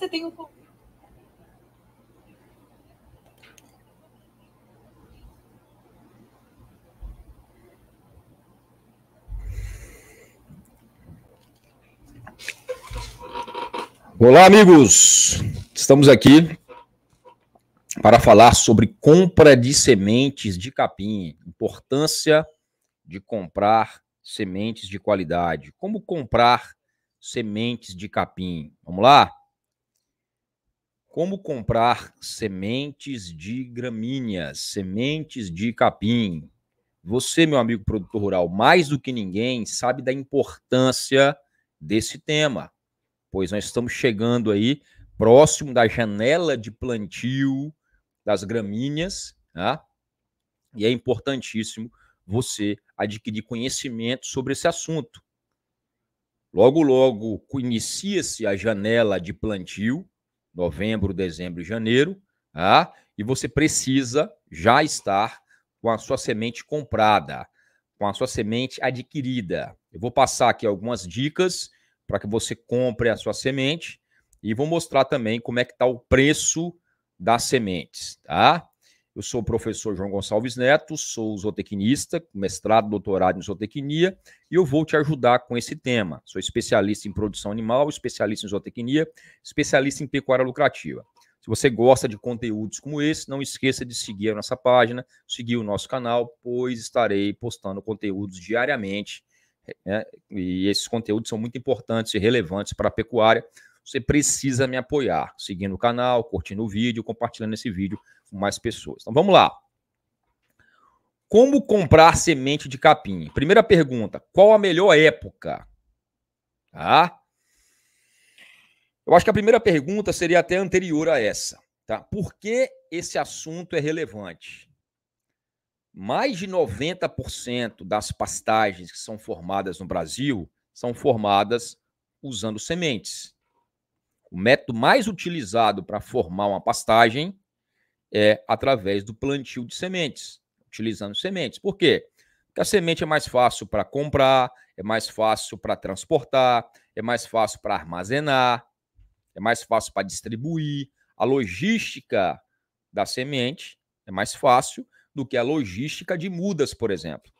você tem um Olá, amigos! Estamos aqui para falar sobre compra de sementes de capim, importância de comprar sementes de qualidade, como comprar sementes de capim. Vamos lá? Como comprar sementes de gramíneas, sementes de capim? Você, meu amigo produtor rural, mais do que ninguém sabe da importância desse tema, pois nós estamos chegando aí próximo da janela de plantio das gramíneas, tá? e é importantíssimo você adquirir conhecimento sobre esse assunto. Logo, logo inicia-se a janela de plantio, novembro, dezembro e janeiro, tá? e você precisa já estar com a sua semente comprada, com a sua semente adquirida. Eu vou passar aqui algumas dicas para que você compre a sua semente e vou mostrar também como é que está o preço das sementes, tá? Eu sou o professor João Gonçalves Neto, sou zootecnista, mestrado, doutorado em zootecnia, e eu vou te ajudar com esse tema. Sou especialista em produção animal, especialista em zootecnia, especialista em pecuária lucrativa. Se você gosta de conteúdos como esse, não esqueça de seguir a nossa página, seguir o nosso canal, pois estarei postando conteúdos diariamente. Né? E esses conteúdos são muito importantes e relevantes para a pecuária. Você precisa me apoiar, seguindo o canal, curtindo o vídeo, compartilhando esse vídeo mais pessoas. Então vamos lá. Como comprar semente de capim? Primeira pergunta: qual a melhor época? Tá? Eu acho que a primeira pergunta seria até anterior a essa. Tá? Por que esse assunto é relevante? Mais de 90% das pastagens que são formadas no Brasil são formadas usando sementes. O método mais utilizado para formar uma pastagem é através do plantio de sementes, utilizando sementes. Por quê? Porque a semente é mais fácil para comprar, é mais fácil para transportar, é mais fácil para armazenar, é mais fácil para distribuir. A logística da semente é mais fácil do que a logística de mudas, por exemplo.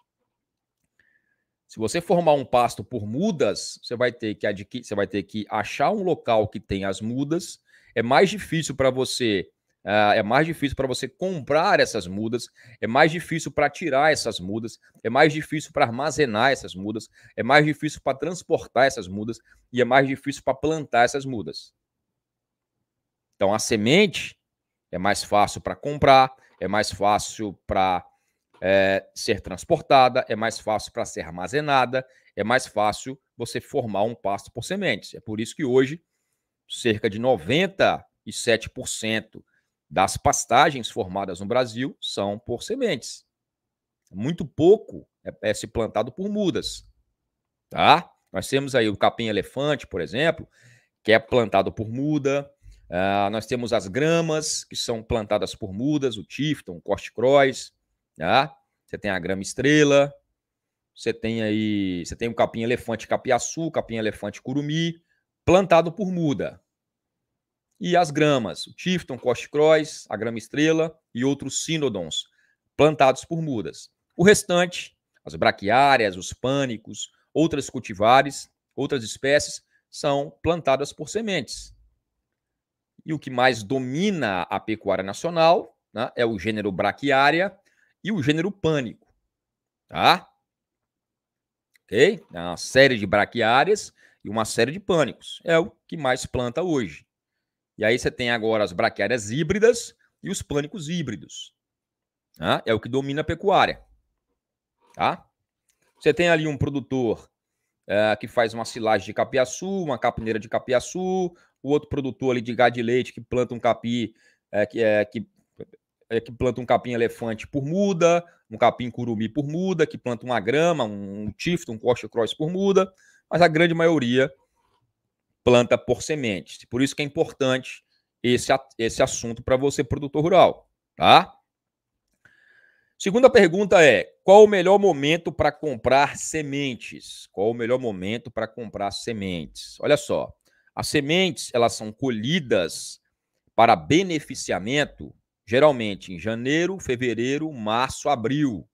Se você formar um pasto por mudas, você vai ter que adquirir, você vai ter que achar um local que tem as mudas. É mais difícil para você Uh, é mais difícil para você comprar essas mudas, é mais difícil para tirar essas mudas, é mais difícil para armazenar essas mudas, é mais difícil para transportar essas mudas e é mais difícil para plantar essas mudas. Então a semente é mais fácil para comprar, é mais fácil para é, eh, ser transportada, é mais fácil para ser armazenada, é mais fácil você formar um pasto por sementes. É por isso que hoje cerca de 97% das pastagens formadas no Brasil são por sementes. Muito pouco é, é se plantado por mudas. Tá? Nós temos aí o capim-elefante, por exemplo, que é plantado por muda. Uh, nós temos as gramas, que são plantadas por mudas, o Tifton, o Corticross. Tá? Você tem a grama estrela. Você tem aí, você tem o capim-elefante capiaçu, capim-elefante curumi, plantado por muda e as gramas, o Tifton, Cost-Croix, a grama estrela e outros sinodons, plantados por mudas. O restante, as braquiárias, os pânicos, outras cultivares, outras espécies, são plantadas por sementes. E o que mais domina a pecuária nacional né, é o gênero braquiária e o gênero pânico. Tá? Ok? É uma série de braquiárias e uma série de pânicos. É o que mais planta hoje. E aí você tem agora as braquiárias híbridas e os pânicos híbridos. Tá? É o que domina a pecuária. Tá? Você tem ali um produtor é, que faz uma silagem de capiaçu, uma capineira de capiaçu, o outro produtor ali de gado de leite que planta um capi, é, que, é, que, é, que planta um capim elefante por muda, um capim curumi por muda, que planta uma grama, um, tifto, um corte cross por muda, mas a grande maioria planta por sementes. Por isso que é importante esse, esse assunto para você, produtor rural. Tá? Segunda pergunta é: qual o melhor momento para comprar sementes? Qual o melhor momento para comprar sementes? Olha só, as sementes elas são colhidas para beneficiamento geralmente em janeiro, fevereiro, março, abril.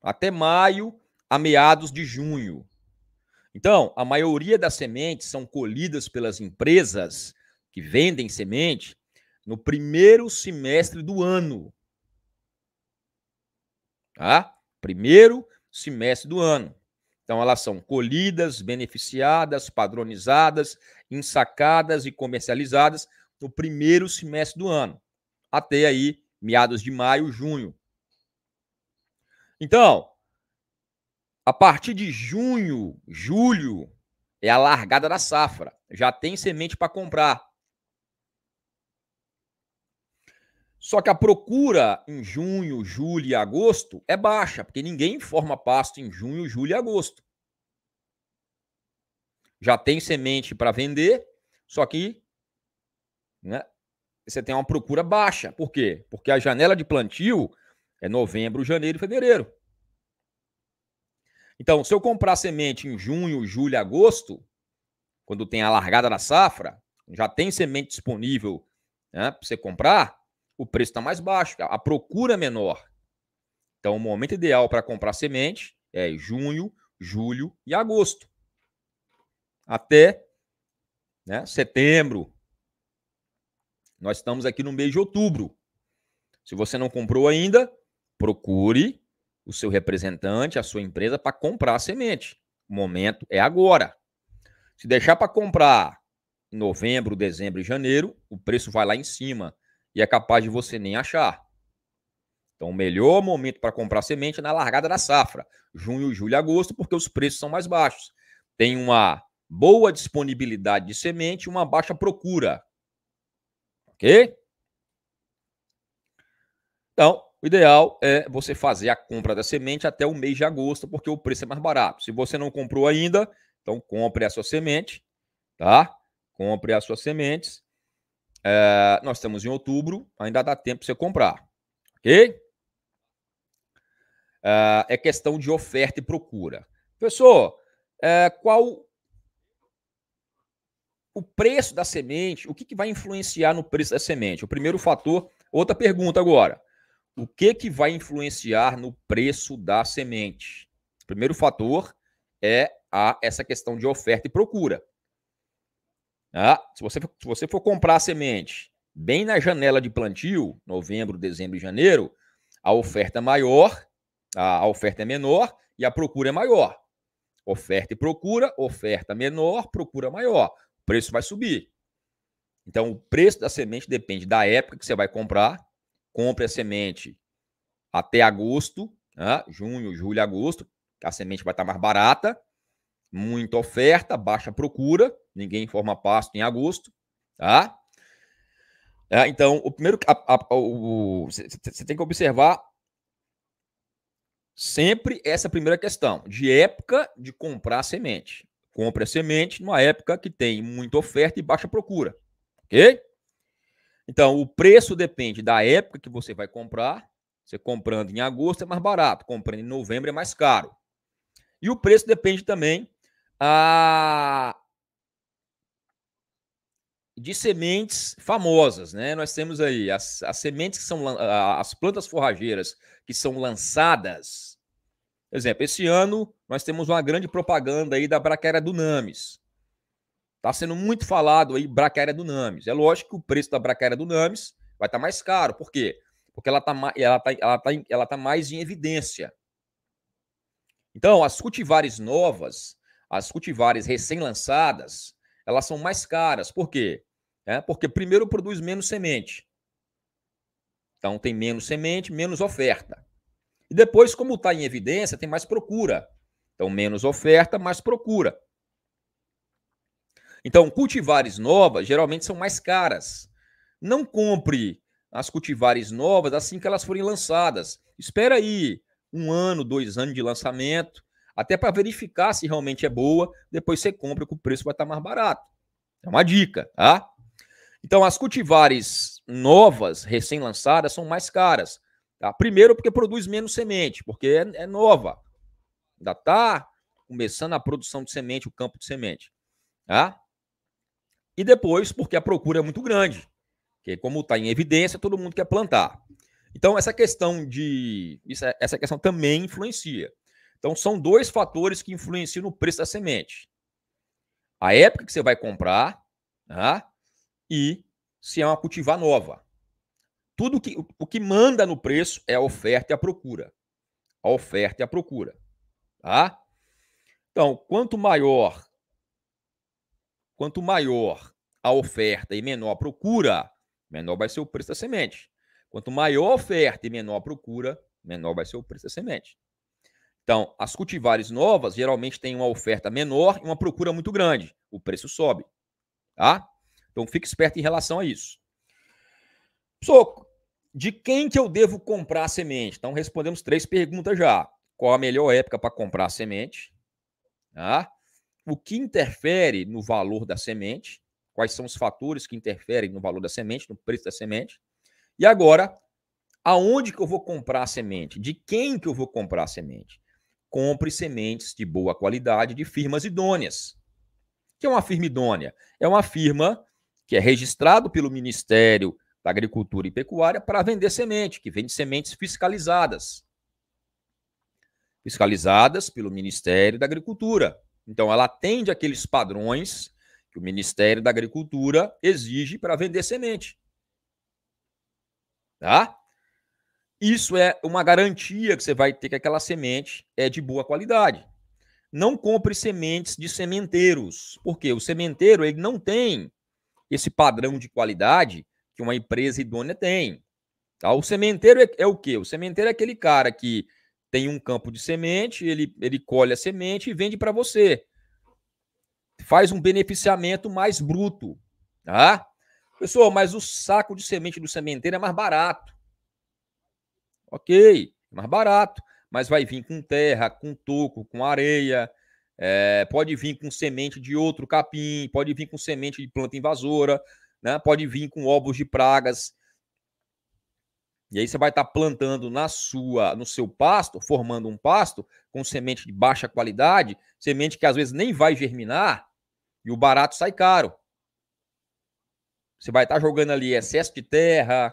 Até maio, a meados de junho. Então, a maioria das sementes são colhidas pelas empresas que vendem semente no primeiro semestre do ano. Tá? Primeiro semestre do ano. Então, elas são colhidas, beneficiadas, padronizadas, ensacadas e comercializadas no primeiro semestre do ano, até aí meados de maio, junho. Então, a partir de junho, julho, é a largada da safra. Já tem semente para comprar. Só que a procura em junho, julho e agosto é baixa, porque ninguém forma pasto em junho, julho e agosto. Já tem semente para vender, só que né, você tem uma procura baixa. Por quê? Porque a janela de plantio é novembro, janeiro e fevereiro. Então, se eu comprar semente em junho, julho, agosto, quando tem a largada da safra, já tem semente disponível né, para você comprar, o preço está mais baixo, a procura é menor. Então, o momento ideal para comprar semente é junho, julho e agosto. Até né, setembro. Nós estamos aqui no mês de outubro. Se você não comprou ainda, procure o seu representante, a sua empresa, para comprar a semente. O momento é agora. Se deixar para comprar em novembro, dezembro e janeiro, o preço vai lá em cima e é capaz de você nem achar. Então, o melhor momento para comprar semente é na largada da safra, junho, julho e agosto, porque os preços são mais baixos. Tem uma boa disponibilidade de semente e uma baixa procura. Ok? Então, o ideal é você fazer a compra da semente até o mês de agosto, porque o preço é mais barato. Se você não comprou ainda, então compre a sua semente, tá? Compre as suas sementes. É, nós estamos em outubro, ainda dá tempo de você comprar, ok? É, é questão de oferta e procura. Pessoal, é, qual o preço da semente? O que, que vai influenciar no preço da semente? O primeiro fator. Outra pergunta agora o que, que vai influenciar no preço da semente? O primeiro fator é a, essa questão de oferta e procura. Ah, se, você, se você for comprar a semente bem na janela de plantio, novembro, dezembro e janeiro, a oferta é maior, a, oferta é menor e a procura é maior. Oferta e procura, oferta menor, procura maior. O preço vai subir. Então, o preço da semente depende da época que você vai comprar, compre a semente até agosto, né? junho, julho, agosto, a semente vai estar mais barata, muita oferta, baixa procura, ninguém forma pasto em agosto, tá? É, então, o primeiro, você tem que observar sempre essa primeira questão, de época de comprar semente. Compre a semente numa época que tem muita oferta e baixa procura, ok? Então, o preço depende da época que você vai comprar. Você comprando em agosto é mais barato, comprando em novembro é mais caro. E o preço depende também a... de sementes famosas, né? Nós temos aí as, as sementes que são as plantas forrageiras que são lançadas. Por exemplo, esse ano nós temos uma grande propaganda aí da Braquera Dunamis. Está sendo muito falado aí braquera do Names. É lógico que o preço da braquera do Names vai estar tá mais caro. Por quê? Porque ela está ela tá, ela tá, ela tá mais em evidência. Então, as cultivares novas, as cultivares recém-lançadas, elas são mais caras. Por quê? É porque primeiro produz menos semente. Então tem menos semente, menos oferta. E depois, como está em evidência, tem mais procura. Então, menos oferta, mais procura. Então, cultivares novas geralmente são mais caras. Não compre as cultivares novas assim que elas forem lançadas. Espera aí um ano, dois anos de lançamento, até para verificar se realmente é boa. Depois você compra que o preço vai estar tá mais barato. É uma dica, tá? Então, as cultivares novas, recém-lançadas, são mais caras. Tá? Primeiro, porque produz menos semente, porque é, é nova. Ainda está começando a produção de semente, o campo de semente. Tá? E depois, porque a procura é muito grande. Porque como está em evidência, todo mundo quer plantar. Então, essa questão de. É, essa questão também influencia. Então, são dois fatores que influenciam no preço da semente: a época que você vai comprar né, e se é uma cultivar nova. Tudo que, o que manda no preço é a oferta e a procura. A oferta e a procura. Tá? Então, quanto maior Quanto maior a oferta e menor a procura, menor vai ser o preço da semente. Quanto maior a oferta e menor a procura, menor vai ser o preço da semente. Então, as cultivares novas geralmente têm uma oferta menor e uma procura muito grande. O preço sobe. Tá? Então, fique esperto em relação a isso. Soco, de quem que eu devo comprar a semente? Então, respondemos três perguntas já. Qual a melhor época para comprar a semente? Tá? o que interfere no valor da semente, quais são os fatores que interferem no valor da semente, no preço da semente. E agora, aonde que eu vou comprar a semente? De quem que eu vou comprar a semente? Compre sementes de boa qualidade de firmas idôneas. O que é uma firma idônea? É uma firma que é registrado pelo Ministério da Agricultura e Pecuária para vender semente, que vende sementes fiscalizadas. Fiscalizadas pelo Ministério da Agricultura. Então, ela atende aqueles padrões que o Ministério da Agricultura exige para vender semente. Tá? Isso é uma garantia que você vai ter que aquela semente é de boa qualidade. Não compre sementes de sementeiros, porque o sementeiro ele não tem esse padrão de qualidade que uma empresa idônea tem. Tá? O sementeiro é, é o quê? O sementeiro é aquele cara que tem um campo de semente, ele, ele colhe a semente e vende para você. Faz um beneficiamento mais bruto, tá? Pessoal, mas o saco de semente do sementeiro é mais barato. Ok, é mais barato, mas vai vir com terra, com toco, com areia, é, pode vir com semente de outro capim, pode vir com semente de planta invasora, né? pode vir com ovos de pragas e aí você vai estar tá plantando na sua, no seu pasto, formando um pasto com semente de baixa qualidade, semente que às vezes nem vai germinar e o barato sai caro. Você vai estar tá jogando ali excesso de terra,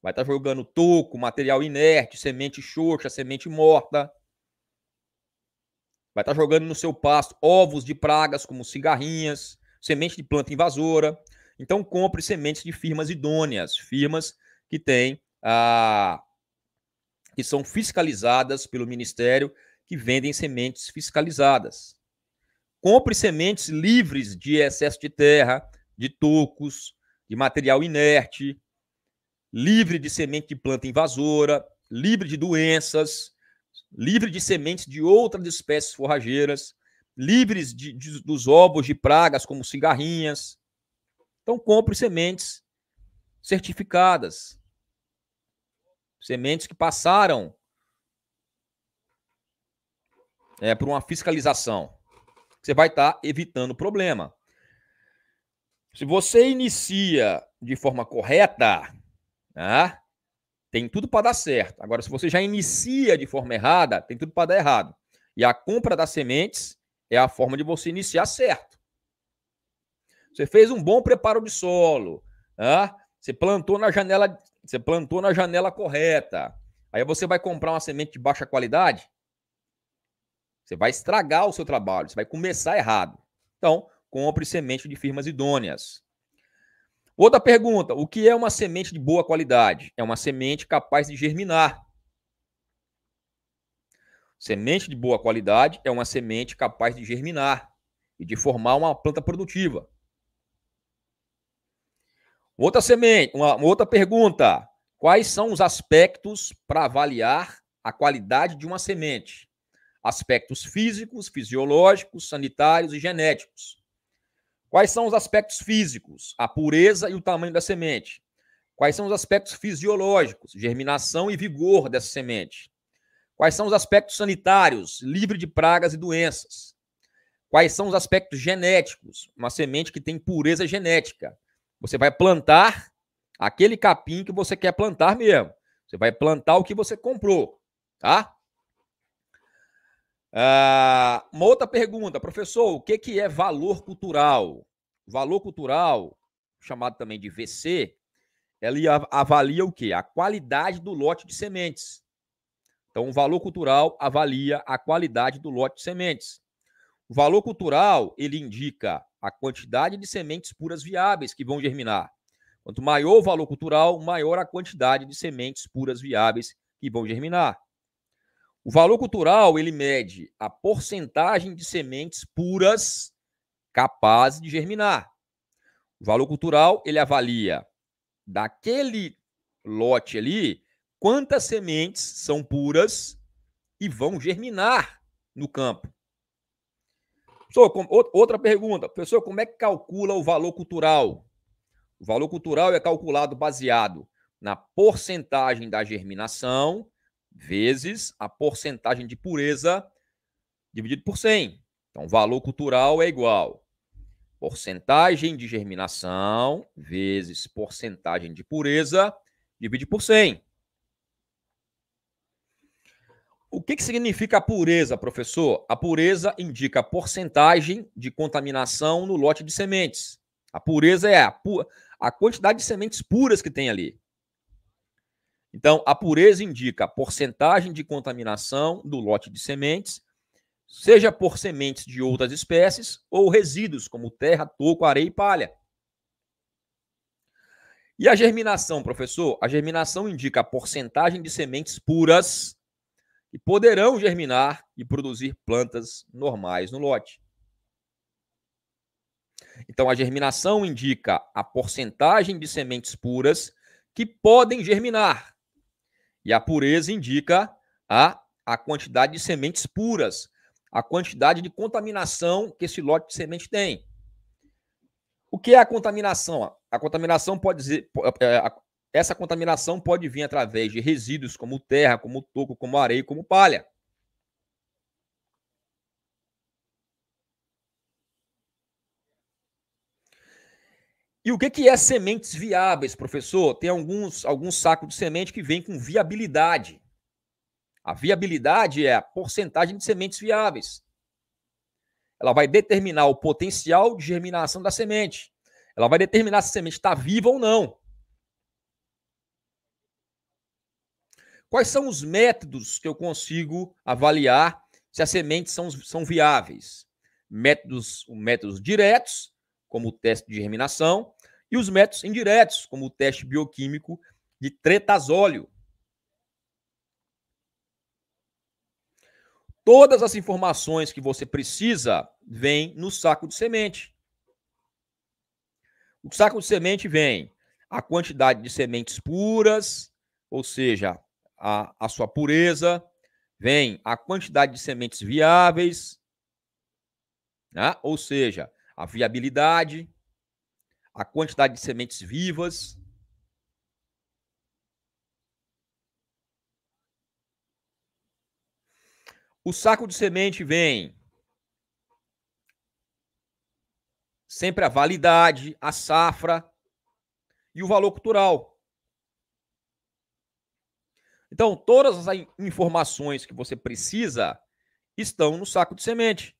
vai estar tá jogando toco, material inerte, semente xoxa, semente morta. Vai estar jogando no seu pasto ovos de pragas como cigarrinhas, semente de planta invasora. Então compre sementes de firmas idôneas, firmas que têm que são fiscalizadas pelo Ministério que vendem sementes fiscalizadas. Compre sementes livres de excesso de terra, de tocos, de material inerte, livre de semente de planta invasora, livre de doenças, livre de sementes de outras espécies forrageiras, livres de, de, dos ovos de pragas como cigarrinhas. Então compre sementes certificadas sementes que passaram é, por uma fiscalização. Você vai estar tá evitando problema. Se você inicia de forma correta, né, tem tudo para dar certo. Agora, se você já inicia de forma errada, tem tudo para dar errado. E a compra das sementes é a forma de você iniciar certo. Você fez um bom preparo de solo, né, você plantou na janela você plantou na janela correta. Aí você vai comprar uma semente de baixa qualidade, você vai estragar o seu trabalho, você vai começar errado. Então, compre semente de firmas idôneas. Outra pergunta: o que é uma semente de boa qualidade? É uma semente capaz de germinar. Semente de boa qualidade é uma semente capaz de germinar e de formar uma planta produtiva. Outra semente, uma, uma outra pergunta. Quais são os aspectos para avaliar a qualidade de uma semente? Aspectos físicos, fisiológicos, sanitários e genéticos. Quais são os aspectos físicos? A pureza e o tamanho da semente. Quais são os aspectos fisiológicos? Germinação e vigor dessa semente. Quais são os aspectos sanitários? Livre de pragas e doenças. Quais são os aspectos genéticos? Uma semente que tem pureza genética. Você vai plantar aquele capim que você quer plantar mesmo. Você vai plantar o que você comprou, tá? Ah, uma outra pergunta, professor, o que, que é valor cultural? Valor cultural, chamado também de VC, ele avalia o quê? A qualidade do lote de sementes. Então, o valor cultural avalia a qualidade do lote de sementes. O valor cultural, ele indica a quantidade de sementes puras viáveis que vão germinar. Quanto maior o valor cultural, maior a quantidade de sementes puras viáveis que vão germinar. O valor cultural, ele mede a porcentagem de sementes puras capazes de germinar. O valor cultural, ele avalia daquele lote ali quantas sementes são puras e vão germinar no campo. Professor, outra pergunta. Professor, como é que calcula o valor cultural? O valor cultural é calculado baseado na porcentagem da germinação vezes a porcentagem de pureza dividido por 100. Então, valor cultural é igual porcentagem de germinação vezes porcentagem de pureza dividido por 100. O que, que significa a pureza, professor? A pureza indica a porcentagem de contaminação no lote de sementes. A pureza é a, pu a quantidade de sementes puras que tem ali. Então, a pureza indica a porcentagem de contaminação do lote de sementes, seja por sementes de outras espécies ou resíduos, como terra, toco, areia e palha. E a germinação, professor? A germinação indica a porcentagem de sementes puras e poderão germinar e produzir plantas normais no lote. Então, a germinação indica a porcentagem de sementes puras que podem germinar, e a pureza indica a, a quantidade de sementes puras, a quantidade de contaminação que esse lote de semente tem. O que é a contaminação? A contaminação pode dizer, é, essa contaminação pode vir através de resíduos como terra, como toco, como areia, como palha. E o que, que é sementes viáveis, professor? Tem alguns, alguns sacos de semente que vêm com viabilidade. A viabilidade é a porcentagem de sementes viáveis. Ela vai determinar o potencial de germinação da semente. Ela vai determinar se a semente está viva ou não. Quais são os métodos que eu consigo avaliar se as sementes são, são viáveis? Métodos, métodos diretos, como o teste de germinação, e os métodos indiretos, como o teste bioquímico de tretazóleo. Todas as informações que você precisa vêm no saco de semente. O saco de semente vem a quantidade de sementes puras, ou seja, a, a sua pureza, vem a quantidade de sementes viáveis, né? ou seja, a viabilidade, a quantidade de sementes vivas. O saco de semente vem sempre a validade, a safra e o valor cultural. Então, todas as informações que você precisa estão no saco de semente.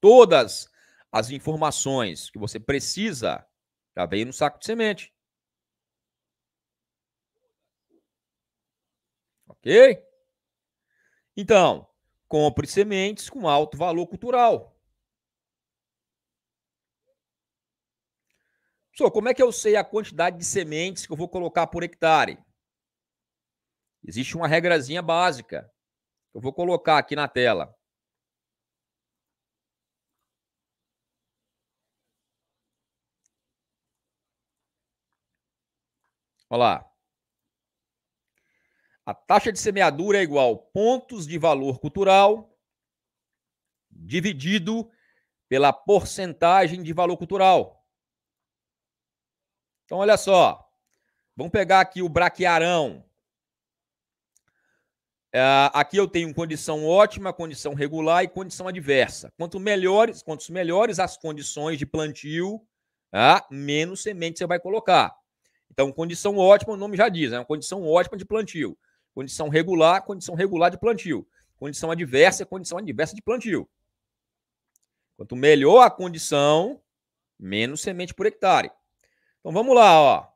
Todas as informações que você precisa já veio no saco de semente. Ok? Então, compre sementes com alto valor cultural. Senhor, como é que eu sei a quantidade de sementes que eu vou colocar por hectare? Existe uma regrazinha básica. Eu vou colocar aqui na tela. Olha lá. A taxa de semeadura é igual pontos de valor cultural dividido pela porcentagem de valor cultural. Então, olha só. Vamos pegar aqui o braquearão. É, aqui eu tenho condição ótima, condição regular e condição adversa. Quanto melhores, quantos melhores as condições de plantio, tá? menos semente você vai colocar. Então, condição ótima, o nome já diz, é né? uma condição ótima de plantio. Condição regular, condição regular de plantio. Condição adversa, condição adversa de plantio. Quanto melhor a condição, menos semente por hectare. Então vamos lá, ó.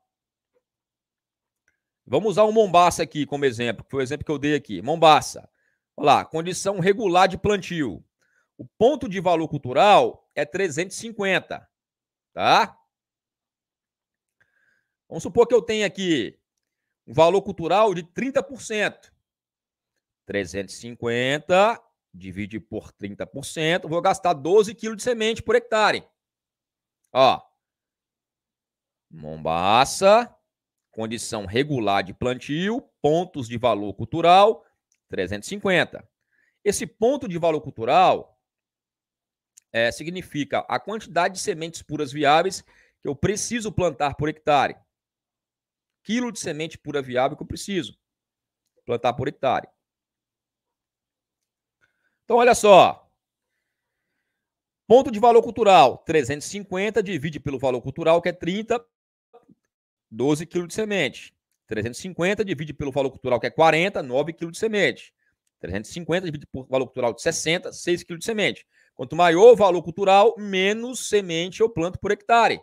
Vamos usar o mombaça aqui como exemplo, que foi o exemplo que eu dei aqui. Mombaça, Olha lá, condição regular de plantio. O ponto de valor cultural é 350, tá? Vamos supor que eu tenha aqui um valor cultural de 30%. 350 divide por 30%, vou gastar 12 quilos de semente por hectare. Ó, Mombaça, condição regular de plantio, pontos de valor cultural, 350. Esse ponto de valor cultural é, significa a quantidade de sementes puras viáveis que eu preciso plantar por hectare. Quilo de semente pura viável que eu preciso plantar por hectare. Então, olha só. Ponto de valor cultural, 350, divide pelo valor cultural, que é 30, 12 kg de semente. 350 divide pelo valor cultural, que é 40, 9 kg de semente. 350 divide por valor cultural de 60, 6 kg de semente. Quanto maior o valor cultural, menos semente eu planto por hectare.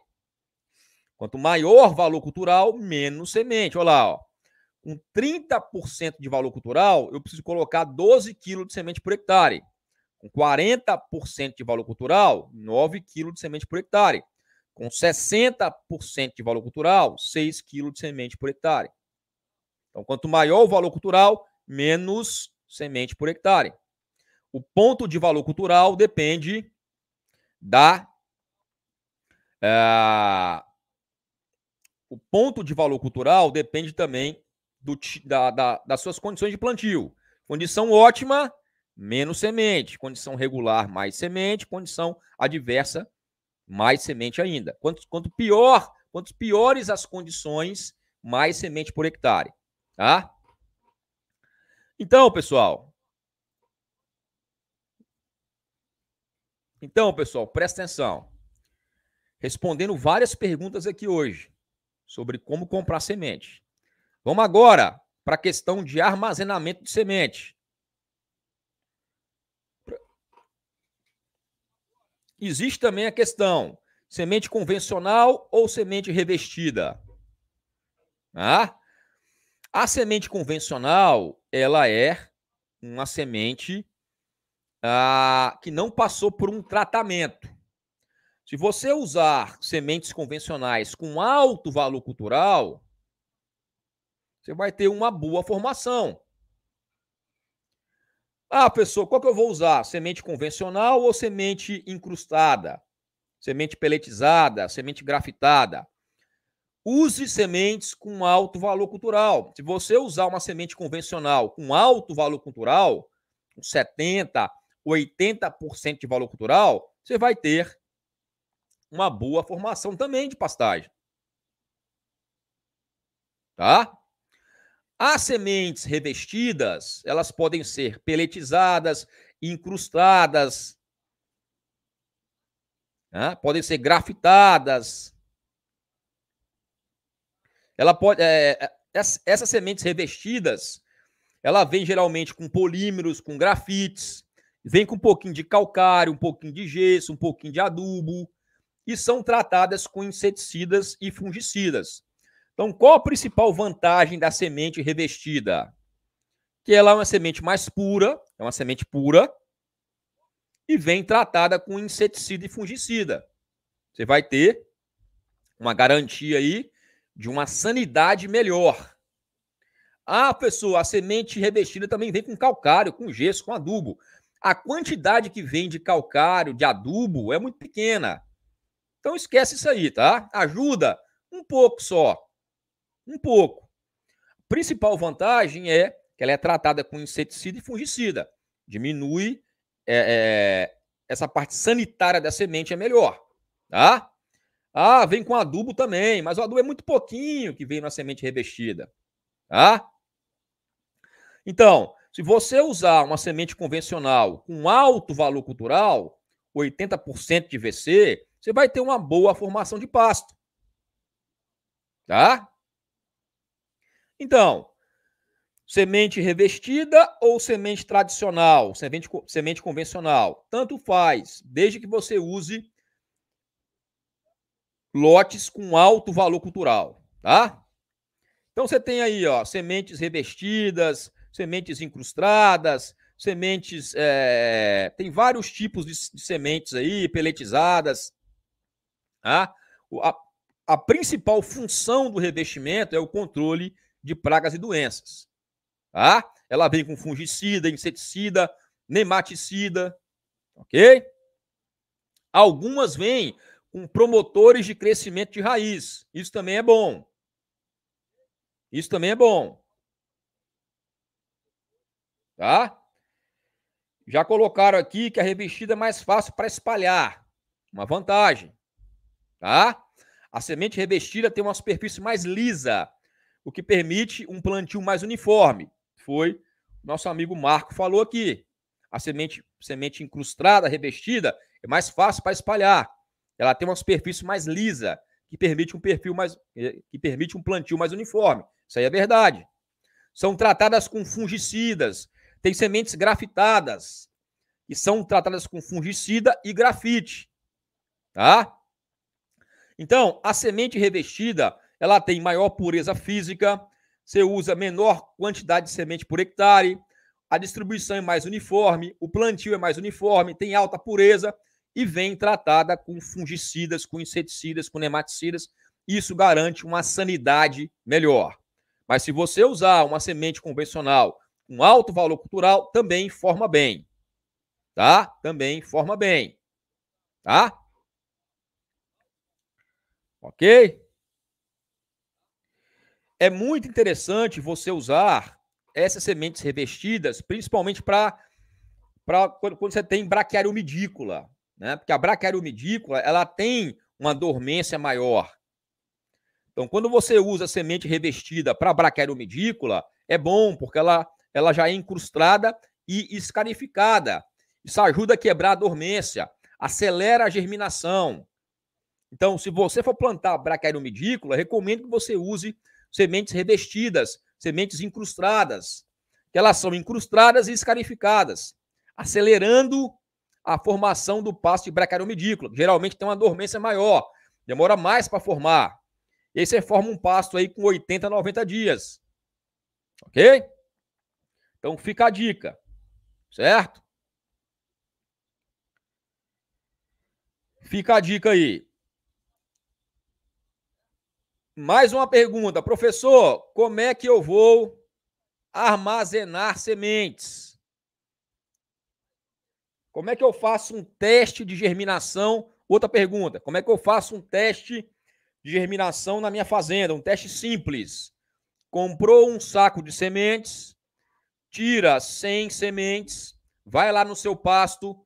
Quanto maior o valor cultural, menos semente. Olha lá, ó. com 30% de valor cultural, eu preciso colocar 12 kg de semente por hectare. Com 40% de valor cultural, 9 kg de semente por hectare com 60% de valor cultural, 6 kg de semente por hectare. Então, quanto maior o valor cultural, menos semente por hectare. O ponto de valor cultural depende da. É, o ponto de valor cultural depende também do, da, da, das suas condições de plantio. Condição ótima, menos semente. Condição regular, mais semente. Condição adversa, mais semente ainda. Quanto, quanto pior, quanto piores as condições, mais semente por hectare, tá? Então, pessoal. Então, pessoal, presta atenção. Respondendo várias perguntas aqui hoje sobre como comprar semente. Vamos agora para a questão de armazenamento de semente. Existe também a questão: semente convencional ou semente revestida? Ah? A semente convencional, ela é uma semente ah, que não passou por um tratamento. Se você usar sementes convencionais com alto valor cultural, você vai ter uma boa formação. Ah, pessoa, qual que eu vou usar? Semente convencional ou semente incrustada? Semente peletizada, semente grafitada? Use sementes com alto valor cultural. Se você usar uma semente convencional com alto valor cultural, 70, 80% de valor cultural, você vai ter uma boa formação também de pastagem. Tá? As sementes revestidas, elas podem ser peletizadas, incrustadas, né? podem ser grafitadas. Ela pode, é, é essas sementes revestidas, ela vem geralmente com polímeros, com grafites, vem com um pouquinho de calcário, um pouquinho de gesso, um pouquinho de adubo, e são tratadas com inseticidas e fungicidas. Então, qual a principal vantagem da semente revestida? Que ela é uma semente mais pura, é uma semente pura, e vem tratada com inseticida e fungicida. Você vai ter uma garantia aí de uma sanidade melhor. Ah, pessoal, a semente revestida também vem com calcário, com gesso, com adubo. A quantidade que vem de calcário, de adubo, é muito pequena. Então esquece isso aí, tá? Ajuda um pouco só. Um pouco. A principal vantagem é que ela é tratada com inseticida e fungicida. Diminui é, é, essa parte sanitária da semente é melhor, tá? Ah, vem com adubo também, mas o adubo é muito pouquinho que vem na semente revestida, tá? Então, se você usar uma semente convencional com alto valor cultural, 80% de VC, você vai ter uma boa formação de pasto, tá? Então, semente revestida ou semente tradicional, semente, semente convencional, tanto faz, desde que você use lotes com alto valor cultural, tá? Então você tem aí, ó, sementes revestidas, sementes incrustadas, sementes. É, tem vários tipos de, de, sementes aí, peletizadas. Tá? A, a principal função do revestimento é o controle de pragas e doenças. Tá? Ela vem com fungicida, inseticida, nematicida, ok? Algumas vêm com promotores de crescimento de raiz. Isso também é bom. Isso também é bom. Tá? Já colocaram aqui que a revestida é mais fácil para espalhar. Uma vantagem. Tá? A semente revestida tem uma superfície mais lisa, o que permite um plantio mais uniforme. Foi nosso amigo Marco falou aqui. A semente, semente incrustada, revestida, é mais fácil para espalhar. Ela tem uma superfície mais lisa, que permite um perfil mais eh, que permite um plantio mais uniforme. Isso aí é verdade. São tratadas com fungicidas. Tem sementes grafitadas, que são tratadas com fungicida e grafite. Tá? Então, a semente revestida ela tem maior pureza física, você usa menor quantidade de semente por hectare, a distribuição é mais uniforme, o plantio é mais uniforme, tem alta pureza e vem tratada com fungicidas, com inseticidas, com nematicidas. Isso garante uma sanidade melhor. Mas se você usar uma semente convencional com alto valor cultural, também forma bem. Tá? Também forma bem. Tá? Ok? É muito interessante você usar essas sementes revestidas, principalmente para quando, quando você tem braquiariomidícula, né? Porque a braquiariomidícula, ela tem uma dormência maior. Então, quando você usa semente revestida para braquiariomidícula, é bom, porque ela, ela já é incrustada e escarificada. Isso ajuda a quebrar a dormência, acelera a germinação. Então, se você for plantar braquiariomidícula, recomendo que você use sementes revestidas, sementes incrustadas, que elas são incrustadas e escarificadas, acelerando a formação do pasto de bracariomedículo. Geralmente tem uma dormência maior, demora mais para formar. E aí você forma um pasto aí com 80, 90 dias. Ok? Então fica a dica, certo? Fica a dica aí. Mais uma pergunta, professor, como é que eu vou armazenar sementes? Como é que eu faço um teste de germinação? Outra pergunta, como é que eu faço um teste de germinação na minha fazenda? Um teste simples. Comprou um saco de sementes, tira 100 sementes, vai lá no seu pasto,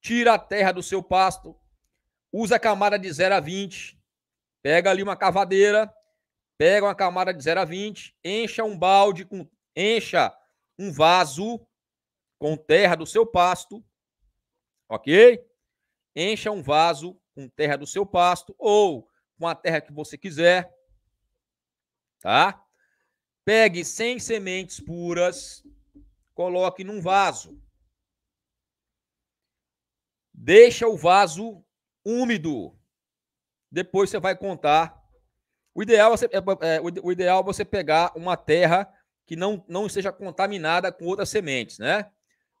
tira a terra do seu pasto, usa a camada de 0 a 20, Pega ali uma cavadeira, pega uma camada de 0 a 20, encha um balde, com, encha um vaso com terra do seu pasto, ok? Encha um vaso com terra do seu pasto ou com a terra que você quiser, tá? Pegue 100 sementes puras, coloque num vaso. Deixa o vaso úmido depois você vai contar. O ideal é, você, é, é, o ideal é você pegar uma terra que não, não esteja contaminada com outras sementes, né?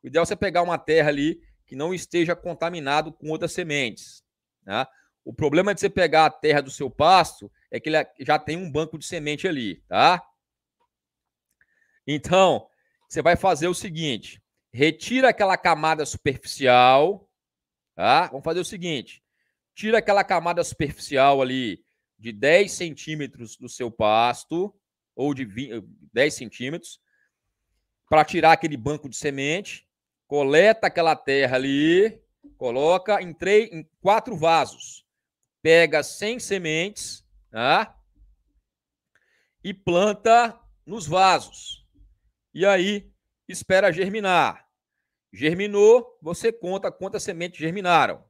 O ideal é você pegar uma terra ali que não esteja contaminado com outras sementes. Né? O problema de você pegar a terra do seu pasto é que ele é, já tem um banco de semente ali, tá? Então, você vai fazer o seguinte: retira aquela camada superficial, tá? Vamos fazer o seguinte: tira aquela camada superficial ali de 10 centímetros do seu pasto, ou de 20, 10 centímetros, para tirar aquele banco de semente, coleta aquela terra ali, coloca em, três, em quatro vasos, pega 100 sementes tá? e planta nos vasos. E aí espera germinar. Germinou, você conta quantas sementes germinaram.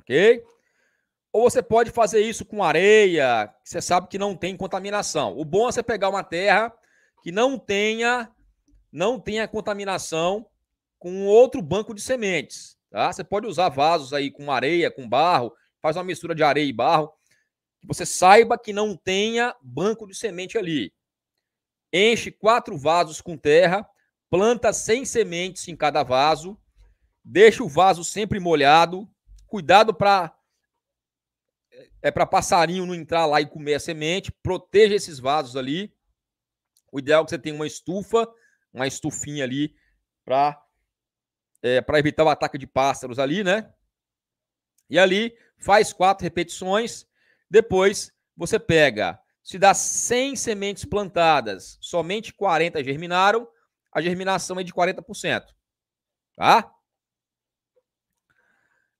ok? Ou você pode fazer isso com areia, que você sabe que não tem contaminação. O bom é você pegar uma terra que não tenha não tenha contaminação com outro banco de sementes, tá? Você pode usar vasos aí com areia, com barro, faz uma mistura de areia e barro, que você saiba que não tenha banco de semente ali. Enche quatro vasos com terra, planta 100 sementes em cada vaso, deixa o vaso sempre molhado, Cuidado para é, é para passarinho não entrar lá e comer a semente. Proteja esses vasos ali. O ideal é que você tenha uma estufa, uma estufinha ali para é, para evitar o ataque de pássaros ali, né? E ali faz quatro repetições. Depois você pega, se dá 100 sementes plantadas, somente 40 germinaram, a germinação é de 40%. Tá?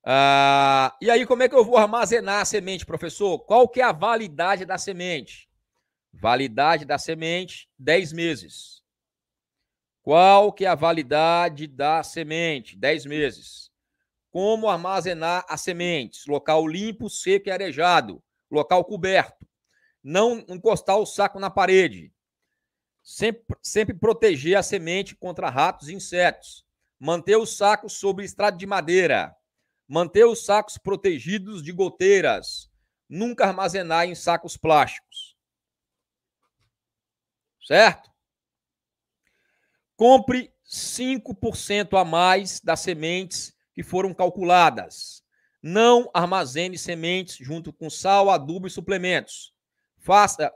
Ah, e aí, como é que eu vou armazenar a semente, professor? Qual que é a validade da semente? Validade da semente, 10 meses. Qual que é a validade da semente? 10 meses. Como armazenar as sementes? Local limpo, seco e arejado. Local coberto. Não encostar o saco na parede. Sempre, sempre proteger a semente contra ratos e insetos. Manter o saco sobre estrado de madeira Manter os sacos protegidos de goteiras. Nunca armazenar em sacos plásticos. Certo? Compre 5% a mais das sementes que foram calculadas. Não armazene sementes junto com sal, adubo e suplementos. Faça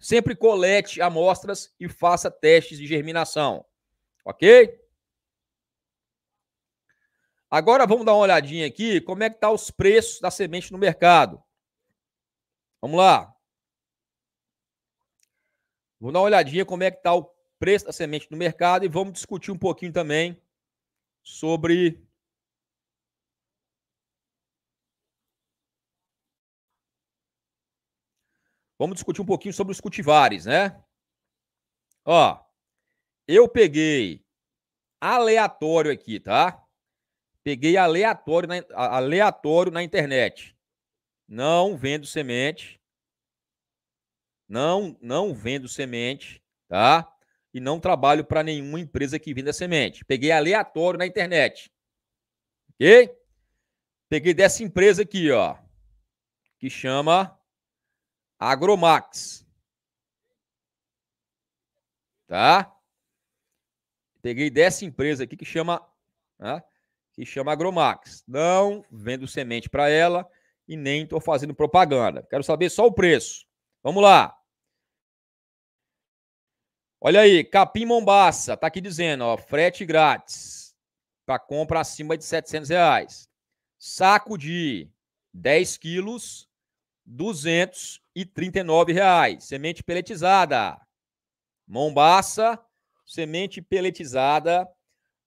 sempre colete amostras e faça testes de germinação. OK? Agora vamos dar uma olhadinha aqui como é que tá os preços da semente no mercado. Vamos lá. Vamos dar uma olhadinha como é que tá o preço da semente no mercado e vamos discutir um pouquinho também sobre Vamos discutir um pouquinho sobre os cultivares, né? Ó, eu peguei aleatório aqui, tá? Peguei aleatório na, aleatório na internet. Não vendo semente. Não, não vendo semente, tá? E não trabalho para nenhuma empresa que venda semente. Peguei aleatório na internet. OK? Peguei dessa empresa aqui, ó, que chama Agromax. Tá? Peguei dessa empresa aqui que chama. Né? que chama Agromax. Não vendo semente para ela e nem estou fazendo propaganda. Quero saber só o preço. Vamos lá. Olha aí, Capim Mombaça, tá aqui dizendo, ó, frete grátis para compra acima de 700 reais. Saco de 10 quilos, 239 reais. Semente peletizada. Mombaça, semente peletizada,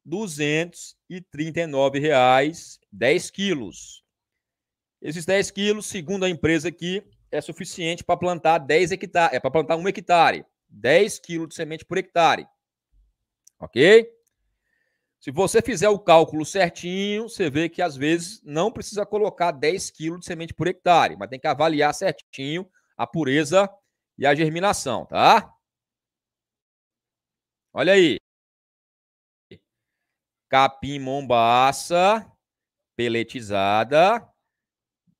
239 reais 10 quilos. Esses 10 quilos, segundo a empresa aqui, é suficiente para plantar 10 hectares, é para plantar 1 hectare, 10 quilos de semente por hectare. Ok? Se você fizer o cálculo certinho, você vê que às vezes não precisa colocar 10 quilos de semente por hectare, mas tem que avaliar certinho a pureza e a germinação, tá? Olha aí. Capim Mombaça, peletizada,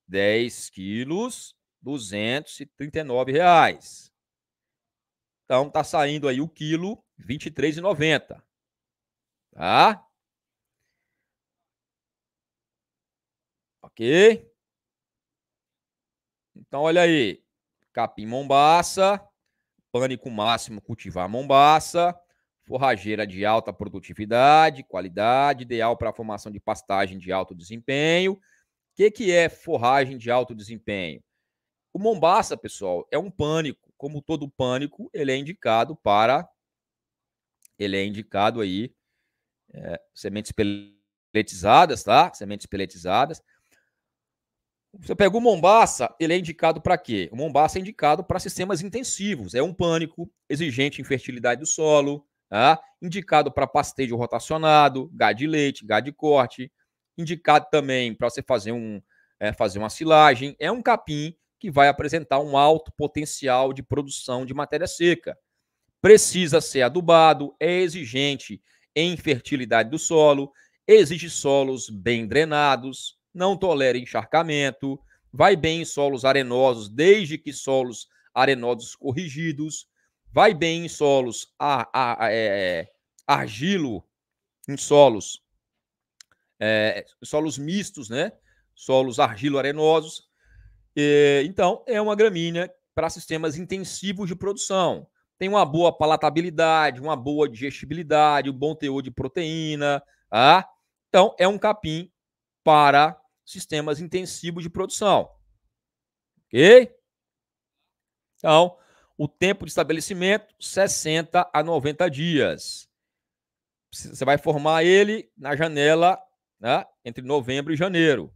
10 quilos, 239 reais. Então tá saindo aí o quilo, 23,90. Tá? Ok? Então olha aí, capim Mombaça, pânico máximo cultivar Mombaça, forrageira de alta produtividade, qualidade, ideal para a formação de pastagem de alto desempenho. O que, que é forragem de alto desempenho? O Mombaça, pessoal, é um pânico. Como todo pânico, ele é indicado para. Ele é indicado aí. É, sementes peletizadas, tá? Sementes peletizadas. Você pega o Mombaça, ele é indicado para quê? O Mombaça é indicado para sistemas intensivos. É um pânico exigente em fertilidade do solo, Tá? Indicado para pastejo rotacionado, gado de leite, gado de corte. Indicado também para você fazer, um, é, fazer uma silagem. É um capim que vai apresentar um alto potencial de produção de matéria seca. Precisa ser adubado, é exigente em fertilidade do solo, exige solos bem drenados, não tolera encharcamento, vai bem em solos arenosos, desde que solos arenosos corrigidos, vai bem em solos a, a, a é, é, argilo, em solos é, solos mistos, né? Solos argilo-arenosos. então, é uma gramínea para sistemas intensivos de produção. Tem uma boa palatabilidade, uma boa digestibilidade, um bom teor de proteína. Tá? Então, é um capim para sistemas intensivos de produção. Ok? Então, o tempo de estabelecimento, 60 a 90 dias. Você vai formar ele na janela né, entre novembro e janeiro.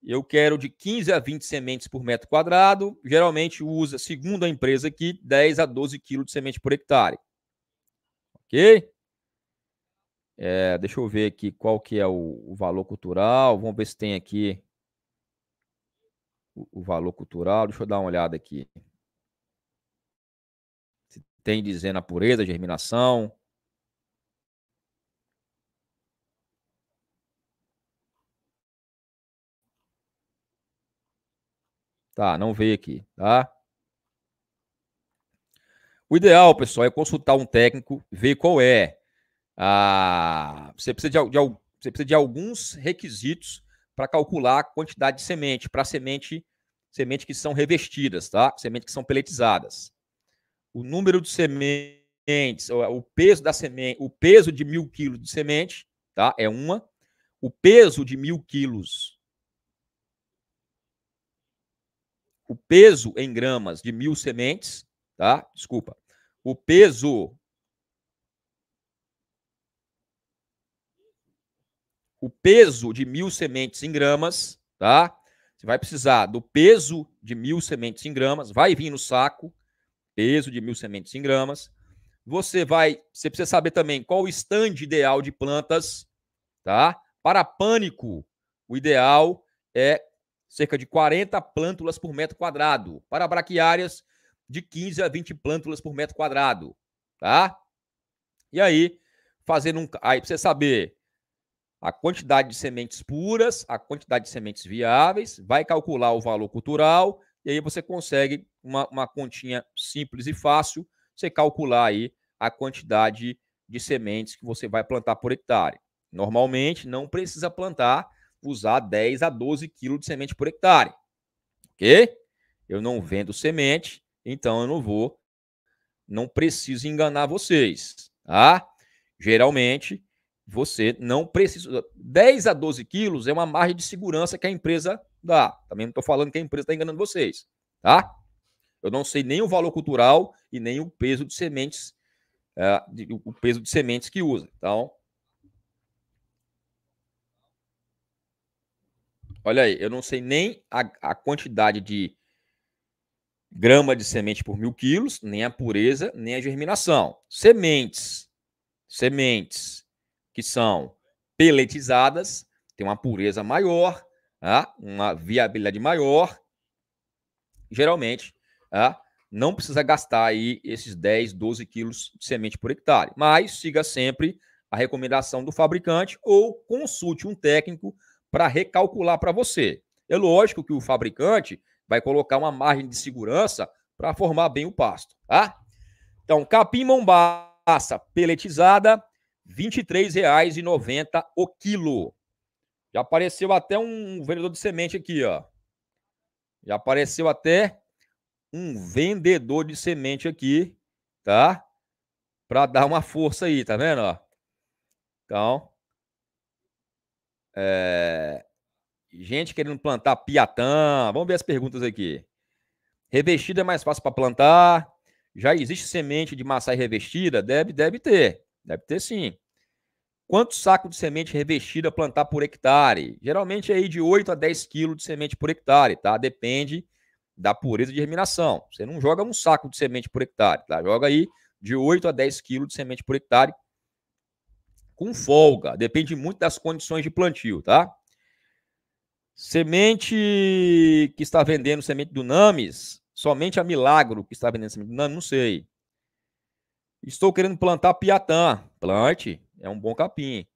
Eu quero de 15 a 20 sementes por metro quadrado. Geralmente usa, segundo a empresa aqui, 10 a 12 quilos de semente por hectare. Ok? É, deixa eu ver aqui qual que é o, o, valor cultural. Vamos ver se tem aqui o, o valor cultural. Deixa eu dar uma olhada aqui tem dizendo a pureza, a germinação. Tá, não veio aqui, tá? O ideal, pessoal, é consultar um técnico, ver qual é. Ah, Você, precisa de, de, você precisa de alguns requisitos para calcular a quantidade de semente, para semente, semente que são revestidas, tá? Semente que são peletizadas o número de sementes, o peso da semente, o peso de mil quilos de semente, tá? É uma. O peso de mil quilos. O peso em gramas de mil sementes, tá? Desculpa. O peso o peso de mil sementes em gramas, tá? Você vai precisar do peso de mil sementes em gramas, vai vir no saco, peso de mil sementes em gramas. Você vai, você precisa saber também qual o stand ideal de plantas, tá? Para pânico, o ideal é cerca de 40 plântulas por metro quadrado. Para braquiárias, de 15 a 20 plântulas por metro quadrado, tá? E aí, fazendo um, aí precisa saber a quantidade de sementes puras, a quantidade de sementes viáveis, vai calcular o valor cultural e aí você consegue uma, uma continha simples e fácil, você calcular aí a quantidade de sementes que você vai plantar por hectare. Normalmente não precisa plantar, usar 10 a 12 quilos de semente por hectare. Ok? Eu não vendo semente, então eu não vou, não preciso enganar vocês, tá? Geralmente você não precisa. 10 a 12 quilos é uma margem de segurança que a empresa Dá. Também não estou falando que a empresa está enganando vocês, tá? Eu não sei nem o valor cultural e nem o peso de sementes, é, de, o peso de sementes que usa. Então, olha aí, eu não sei nem a, a quantidade de grama de semente por mil quilos, nem a pureza, nem a germinação. Sementes, sementes que são peletizadas, têm uma pureza maior, ah, uma viabilidade maior, geralmente ah, não precisa gastar aí esses 10, 12 quilos de semente por hectare. Mas siga sempre a recomendação do fabricante ou consulte um técnico para recalcular para você. É lógico que o fabricante vai colocar uma margem de segurança para formar bem o pasto, tá? Então, capim mombaça peletizada, R$ 23,90 o quilo. Já apareceu até um vendedor de semente aqui, ó. Já apareceu até um vendedor de semente aqui, tá? Para dar uma força aí, tá vendo, ó? Então, é... gente querendo plantar piatã. Vamos ver as perguntas aqui. Revestida é mais fácil para plantar? Já existe semente de maçã revestida? Deve, deve ter. Deve ter sim. Quanto saco de semente revestida plantar por hectare? Geralmente é aí de 8 a 10 quilos de semente por hectare, tá? Depende da pureza de germinação. Você não joga um saco de semente por hectare, tá? Joga aí de 8 a 10 quilos de semente por hectare com folga. Depende muito das condições de plantio, tá? Semente que está vendendo semente do Names, somente a Milagro que está vendendo semente do Names, não sei. Estou querendo plantar piatã. Plante. É um bom capim.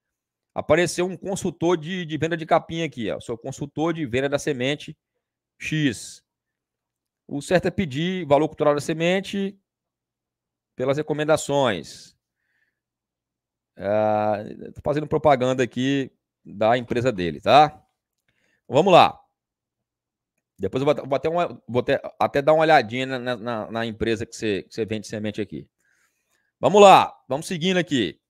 Apareceu um consultor de, de venda de capim aqui, ó. Seu consultor de venda da semente X. O certo é pedir valor cultural da semente pelas recomendações. Estou ah, fazendo propaganda aqui da empresa dele, tá? Vamos lá. Depois eu vou, vou, até, uma, vou até, até, dar uma olhadinha na, na, na empresa que você, que você vende semente aqui. Vamos lá, vamos seguindo aqui.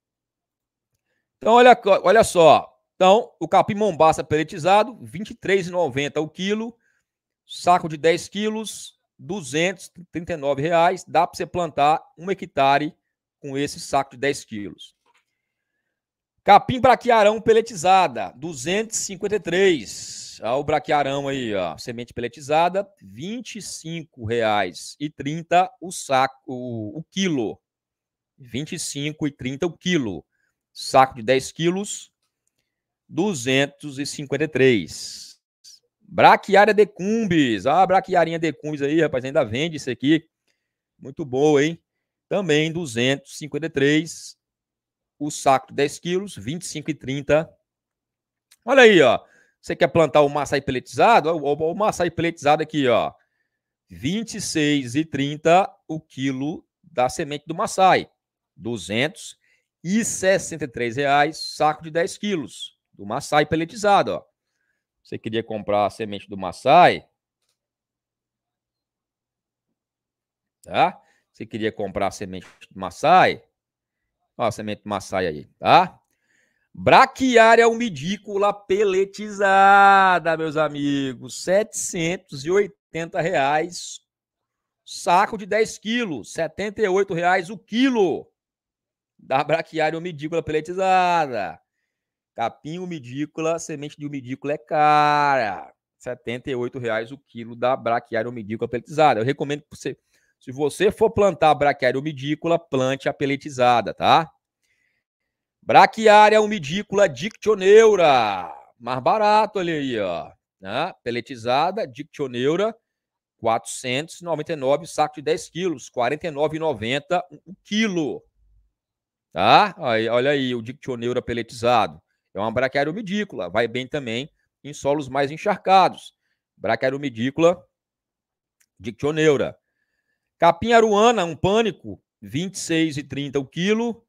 Então, olha, olha só. Então, o capim mombaça peletizado, R$ 23,90 o quilo. Saco de 10 quilos, R$ 239,00. Dá para você plantar um hectare com esse saco de 10 quilos. Capim braquiarão peletizada, 253. Ah, o braquiarão aí, ó, semente peletizada, R$ 25,30 o saco, o, o quilo. R$ 25,30 o quilo saco de 10 quilos, 253. Braquiária decumbis. Ah, braquiarinha decumbis aí, rapaz, ainda vende isso aqui. Muito boa, hein? Também 253. O saco de 10 quilos, 25,30. Olha aí, ó. Você quer plantar o maçai peletizado? O, o, o maçai peletizado aqui, ó. 26,30 o quilo da semente do maçai. 200 e R$ reais saco de 10 quilos do maçai peletizado. Ó. Você queria comprar a semente do maçai? Tá? Você queria comprar a semente do maçai? Ó, a semente do maçai aí, tá? Braquiária umidícula peletizada, meus amigos. R$ reais saco de 10 quilos, R$ reais o quilo da braquiária umidícola peletizada. Capim umidícola, semente de umidícola é cara. R$ reais o quilo da braquiária umidícola peletizada. Eu recomendo que você, se você for plantar a braquiária umidícola, plante a peletizada, tá? Braquiária umidícola dictioneura. Mais barato olha aí, ó. Né? Peletizada, dictioneura, 499, saco de 10 quilos, 49,90 o um quilo. Tá? Olha aí, o dictioneiro peletizado. É uma braquiaromidícula, vai bem também em solos mais encharcados. Braquiaromidícula, dictioneura. Capim aruana, um pânico, 26 e 30 o quilo.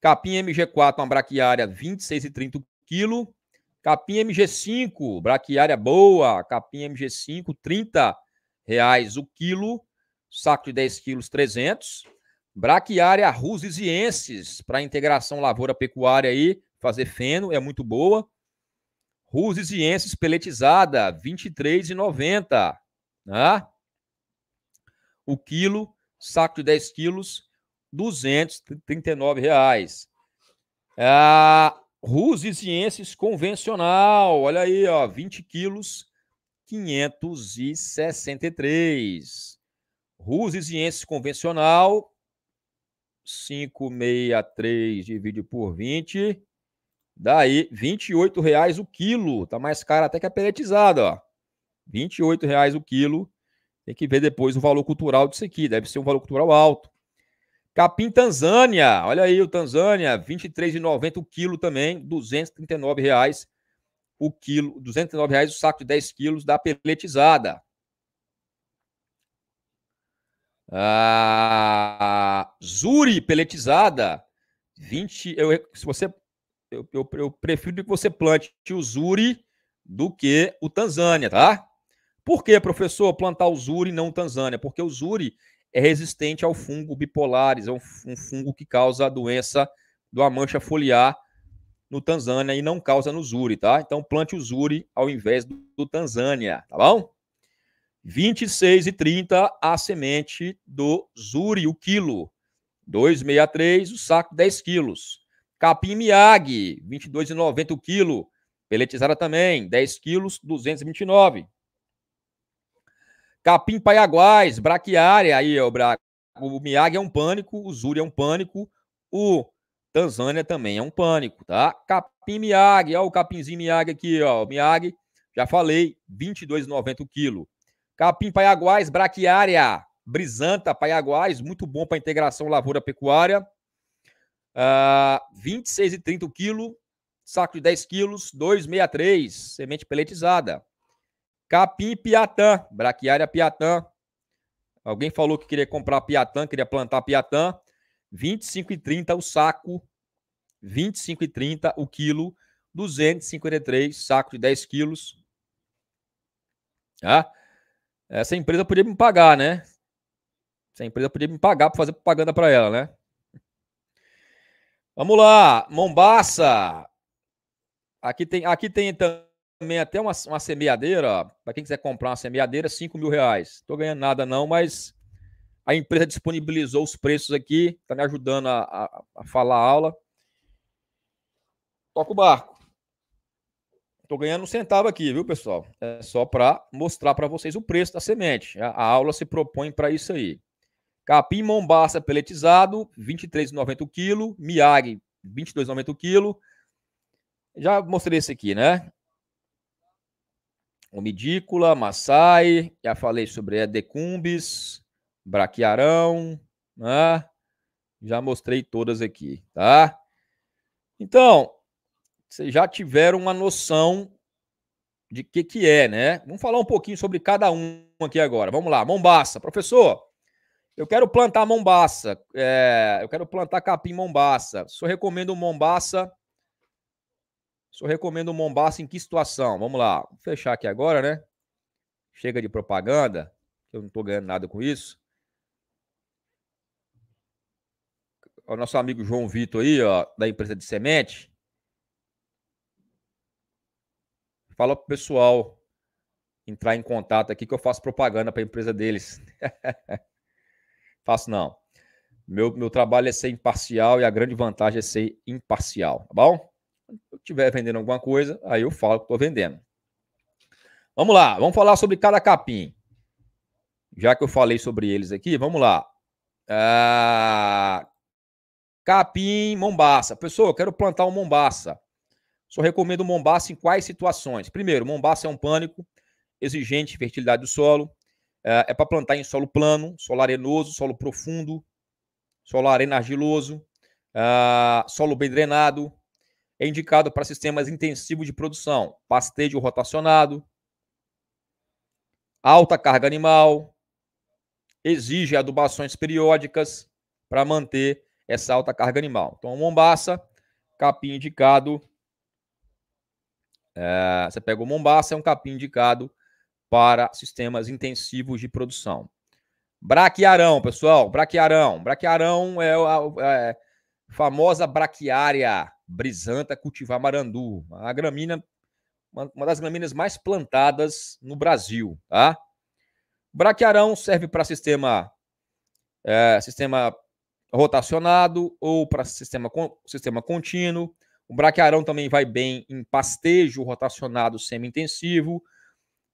Capim MG4, uma braquiária, 26 e 30 o quilo. Capim MG5, braquiária boa. Capim MG5, 30 reais o quilo. Saco de 10 quilos, 300. Braquiária Rusizienses, para integração lavoura-pecuária aí, fazer feno, é muito boa. Rusizienses peletizada, R$ 23,90. Né? O quilo, saco de 10 quilos, R$ 239,00. Ah, Rusizienses convencional, olha aí, ó, 20 quilos, 563. Rusizienses convencional, 563 divide por 20, daí R$ reais o quilo. Tá mais caro até que a peletizada, ó. R$ reais o quilo. Tem que ver depois o valor cultural disso aqui, deve ser um valor cultural alto. Capim Tanzânia, olha aí o Tanzânia, R$ 23,90 o quilo também, R$ reais o quilo, R$ reais o saco de 10 quilos da peletizada. Ah, Zuri peletizada. 20. Eu, se você, eu, eu, eu prefiro que você plante o Zuri do que o Tanzânia, tá? Por que, professor, plantar o Zuri e não o Tanzânia? Porque o Zuri é resistente ao fungo bipolares, é um, um fungo que causa a doença do mancha foliar no Tanzânia e não causa no Zuri, tá? Então plante o Zuri ao invés do, do Tanzânia, tá bom? 26,30 a semente do Zuri, o quilo. 2,63 o saco, 10 quilos. Capim Miyagi, 22,90 o quilo. Peletizada também, 10 quilos, 229. Capim Paiaguás, braquiária, aí, ó, o Miyagi é um pânico, o Zuri é um pânico, o Tanzânia também é um pânico, tá? Capim Miyagi, ó, o capimzinho Miyagi aqui, ó, o Miyagi, já falei, 22,90 o quilo. Capim Paiaguás, braquiária, brisanta, Paiaguás, muito bom para integração lavoura-pecuária. Uh, ah, 26,30 o quilo, saco de 10 quilos, 2,63, semente peletizada. Capim Piatã, braquiária Piatã. Alguém falou que queria comprar Piatã, queria plantar Piatã. 25,30 o saco, 25,30 o quilo, 253 saco de 10 quilos. Tá? Essa empresa podia me pagar, né? Essa empresa podia me pagar para fazer propaganda para ela, né? Vamos lá, Mombaça. Aqui tem, aqui tem também até uma, uma semeadeira. Para quem quiser comprar uma semeadeira, 5 mil reais. Estou ganhando nada não, mas a empresa disponibilizou os preços aqui. Tá me ajudando a, a, a falar a aula. Toca o barco. Tô ganhando um centavo aqui, viu, pessoal? É só para mostrar para vocês o preço da semente. A, aula se propõe para isso aí. Capim Mombaça peletizado, 23,90 o quilo. Miyagi, 22,90 o quilo. Já mostrei esse aqui, né? Omidícula, Massai, já falei sobre Edecumbis, Braquiarão, né? Já mostrei todas aqui, tá? Então, vocês já tiveram uma noção de que que é, né? Vamos falar um pouquinho sobre cada um aqui agora. Vamos lá, Mombaça. Professor, eu quero plantar Mombaça. É, eu quero plantar capim Mombaça. Só recomendo Mombaça. Só recomendo Mombaça em que situação? Vamos lá. Vou fechar aqui agora, né? Chega de propaganda. Eu não estou ganhando nada com isso. O nosso amigo João Vitor aí, ó, da empresa de semente. Fala pro pessoal entrar em contato aqui que eu faço propaganda para a empresa deles. faço não. Meu, meu trabalho é ser imparcial e a grande vantagem é ser imparcial, tá bom? Se eu estiver vendendo alguma coisa, aí eu falo que estou vendendo. Vamos lá, vamos falar sobre cada capim. Já que eu falei sobre eles aqui, vamos lá. Ah, capim Mombaça. Pessoal, eu quero plantar um Mombaça. Só recomendo Mombasa em quais situações? Primeiro, Mombasa é um pânico, exigente fertilidade do solo, é, é para plantar em solo plano, solo arenoso, solo profundo, solo arenagiloso, é, solo bem drenado. É indicado para sistemas intensivos de produção, pastejo rotacionado, alta carga animal, exige adubações periódicas para manter essa alta carga animal. Então, Mombasa, capim indicado é, você pega o Mombasa, é um capim indicado para sistemas intensivos de produção. Braquiarão, pessoal, braquiarão. Braquiarão é a é, famosa braquiária brisanta cultivar marandu. A gramínea, uma das gramíneas mais plantadas no Brasil, tá? Braquiarão serve para sistema, é, sistema rotacionado ou para sistema, sistema contínuo o braquiarão também vai bem em pastejo rotacionado semi-intensivo.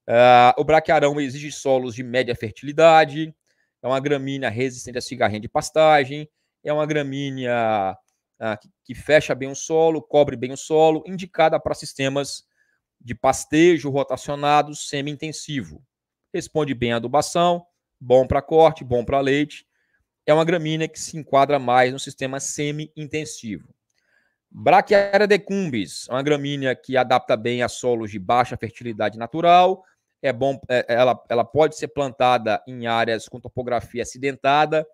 Uh, o braquiarão exige solos de média fertilidade. É uma gramínea resistente à cigarrinha de pastagem. É uma gramínea uh, que, que fecha bem o solo, cobre bem o solo, indicada para sistemas de pastejo rotacionado semi-intensivo. Responde bem à adubação, bom para corte, bom para leite. É uma gramínea que se enquadra mais no sistema semi-intensivo. Brachiaria decumbis, uma gramínea que adapta bem a solos de baixa fertilidade natural. É bom, é, ela, ela pode ser plantada em áreas com topografia acidentada,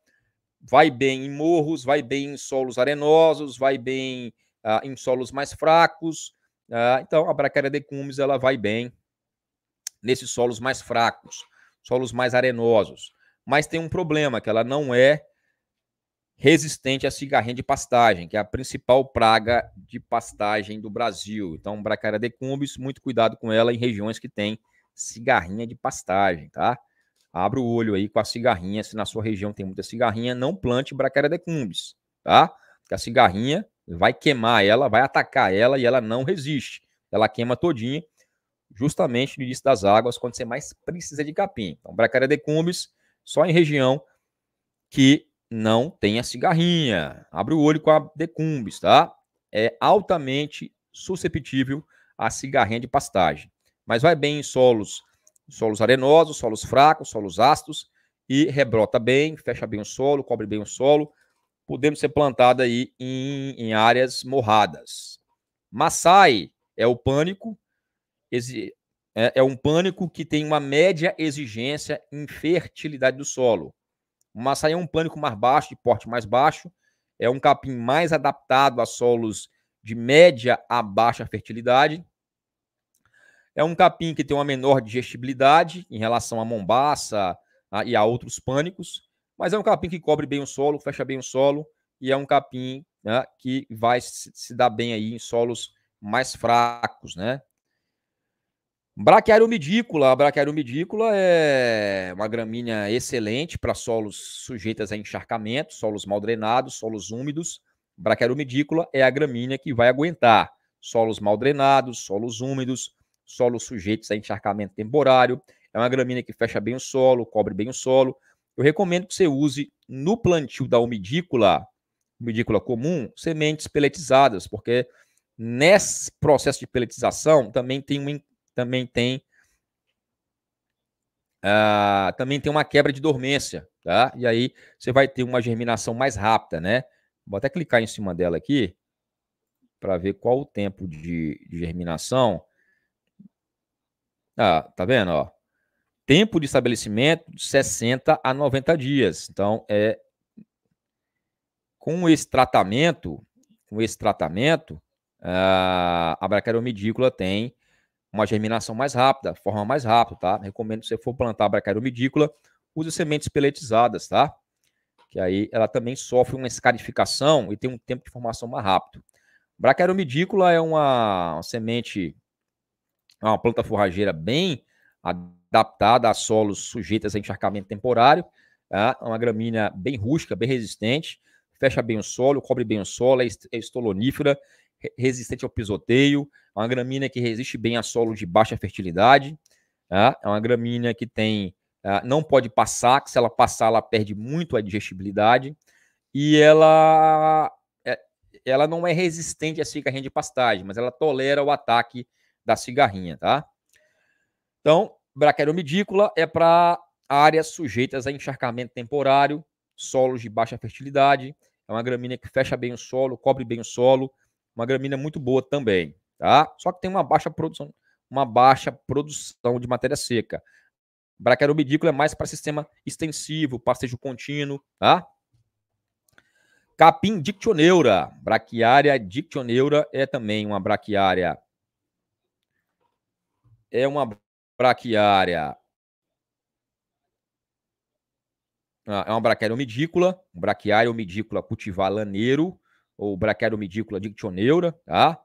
vai bem em morros, vai bem em solos arenosos, vai bem ah, em solos mais fracos. Ah, então, a Brachiaria decumbis ela vai bem nesses solos mais fracos, solos mais arenosos. Mas tem um problema, que ela não é resistente à cigarrinha de pastagem, que é a principal praga de pastagem do Brasil. Então, Bracara decumbis, muito cuidado com ela em regiões que tem cigarrinha de pastagem, tá? Abra o olho aí com a cigarrinha, se na sua região tem muita cigarrinha, não plante Bracara decumbis, tá? Porque a cigarrinha vai queimar ela, vai atacar ela e ela não resiste. Ela queima todinha, justamente no início das águas, quando você mais precisa de capim. Então, Bracara decumbis, só em região que não tenha cigarrinha. Abre o olho com a decumbis, tá? É altamente susceptível à cigarrinha de pastagem. Mas vai bem em solos, solos arenosos, solos fracos, solos ácidos e rebrota bem, fecha bem o solo, cobre bem o solo. Podemos ser plantada aí em, em áreas morradas. Maçai é o pânico, é, é um pânico que tem uma média exigência em fertilidade do solo mas saia é um pânico mais baixo, de porte mais baixo, é um capim mais adaptado a solos de média a baixa fertilidade. É um capim que tem uma menor digestibilidade em relação à mombaça a, e a outros pânicos, mas é um capim que cobre bem o solo, fecha bem o solo, e é um capim né, que vai se, se dar bem aí em solos mais fracos, né? medícola, A medícola é uma gramínea excelente para solos sujeitas a encharcamento, solos mal drenados, solos úmidos. medícola é a gramínea que vai aguentar solos mal drenados, solos úmidos, solos sujeitos a encharcamento temporário. É uma gramínea que fecha bem o solo, cobre bem o solo. Eu recomendo que você use no plantio da umidícula, umidícula comum, sementes peletizadas, porque nesse processo de peletização também tem um também tem uh, também tem uma quebra de dormência, tá? E aí você vai ter uma germinação mais rápida, né? Vou até clicar em cima dela aqui para ver qual o tempo de, de germinação. Ah, tá vendo, ó? Tempo de estabelecimento de 60 a 90 dias. Então, é com esse tratamento, com esse tratamento, ah, a braquiaromidícula tem uma germinação mais rápida, forma mais rápida, tá? Recomendo que você for plantar braquiária umidícola, use sementes peletizadas, tá? Que aí ela também sofre uma escarificação e tem um tempo de formação mais rápido. Braquiária umidícola é uma, semente, é uma planta forrageira bem adaptada a solos sujeitos a encharcamento temporário, tá? É uma gramínea bem rústica, bem resistente, fecha bem o solo, cobre bem o solo, é estolonífera é resistente ao pisoteio, é uma gramínea que resiste bem a solo de baixa fertilidade, tá? é uma gramínea que tem Uh, não pode passar, que se ela passar, ela perde muito a digestibilidade, e ela, é, ela não é resistente à cigarrinha de pastagem, mas ela tolera o ataque da cigarrinha, tá? Então, braqueromidícula é para áreas sujeitas a encharcamento temporário, solos de baixa fertilidade, é uma gramínea que fecha bem o solo, cobre bem o solo, uma gramínea muito boa também, tá? Só que tem uma baixa produção, uma baixa produção de matéria seca. Braquiarubidículo é mais para sistema extensivo, pastejo contínuo, tá? Capim dictioneura, braquiária dictioneura é também uma braquiária. É uma braquiária. Ah, é uma braquiária umidícola, braquiária umidícola cultivar laneiro, ou braquiaromidícula dictioneura, tá?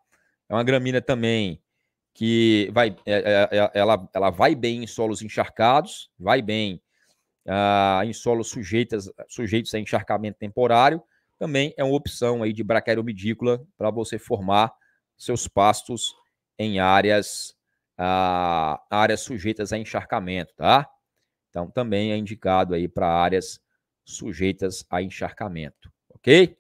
É uma gramínea também que vai, é, é, é, ela, ela vai bem em solos encharcados, vai bem ah, em solos sujeitos sujeitos a encharcamento temporário, também é uma opção aí de braquiaromidícula para você formar seus pastos em áreas ah, áreas sujeitas a encharcamento, tá? Então também é indicado aí para áreas sujeitas a encharcamento, ok?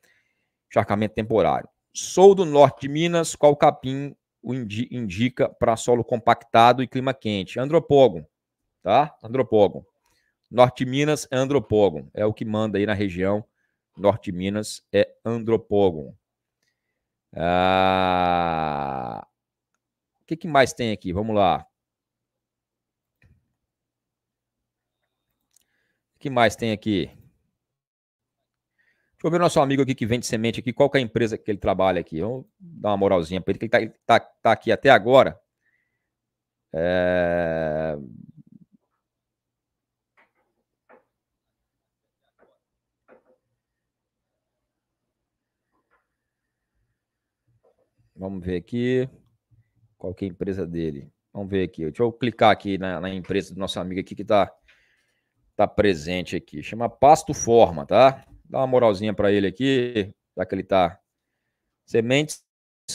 encharcamento temporário. Sou do norte de Minas, qual capim o indi indica para solo compactado e clima quente? Andropogon, tá? Andropogon. Norte de Minas é Andropogon, é o que manda aí na região. Norte de Minas é Andropogon. Ah... O que, que mais tem aqui? Vamos lá. O que mais tem aqui? Deixa eu ver o nosso amigo aqui que vende semente aqui, qual é a empresa que ele trabalha aqui. Vamos dar uma moralzinha para ele, que ele está tá, tá aqui até agora. É... Vamos ver aqui qual que é a empresa dele. Vamos ver aqui. Deixa eu clicar aqui na, na empresa do nosso amigo aqui que está tá presente aqui. Chama Pasto Forma, tá? dar uma moralzinha para ele aqui, já que ele tá. Sementes,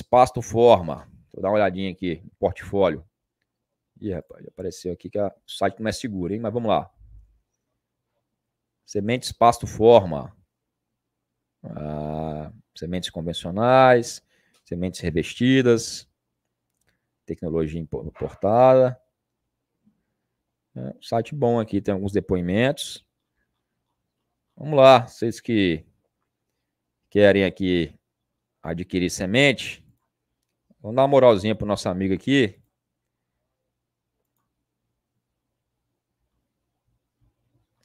pasto, forma. Vou dar uma olhadinha aqui no portfólio. Ih, rapaz, apareceu aqui que o site não é seguro, hein? Mas vamos lá. Sementes, pasto, forma. Ah, sementes convencionais, sementes revestidas, tecnologia importada. É site bom aqui, tem alguns depoimentos. Vamos lá, vocês que querem aqui adquirir semente, vamos dar uma moralzinha para o nosso amigo aqui.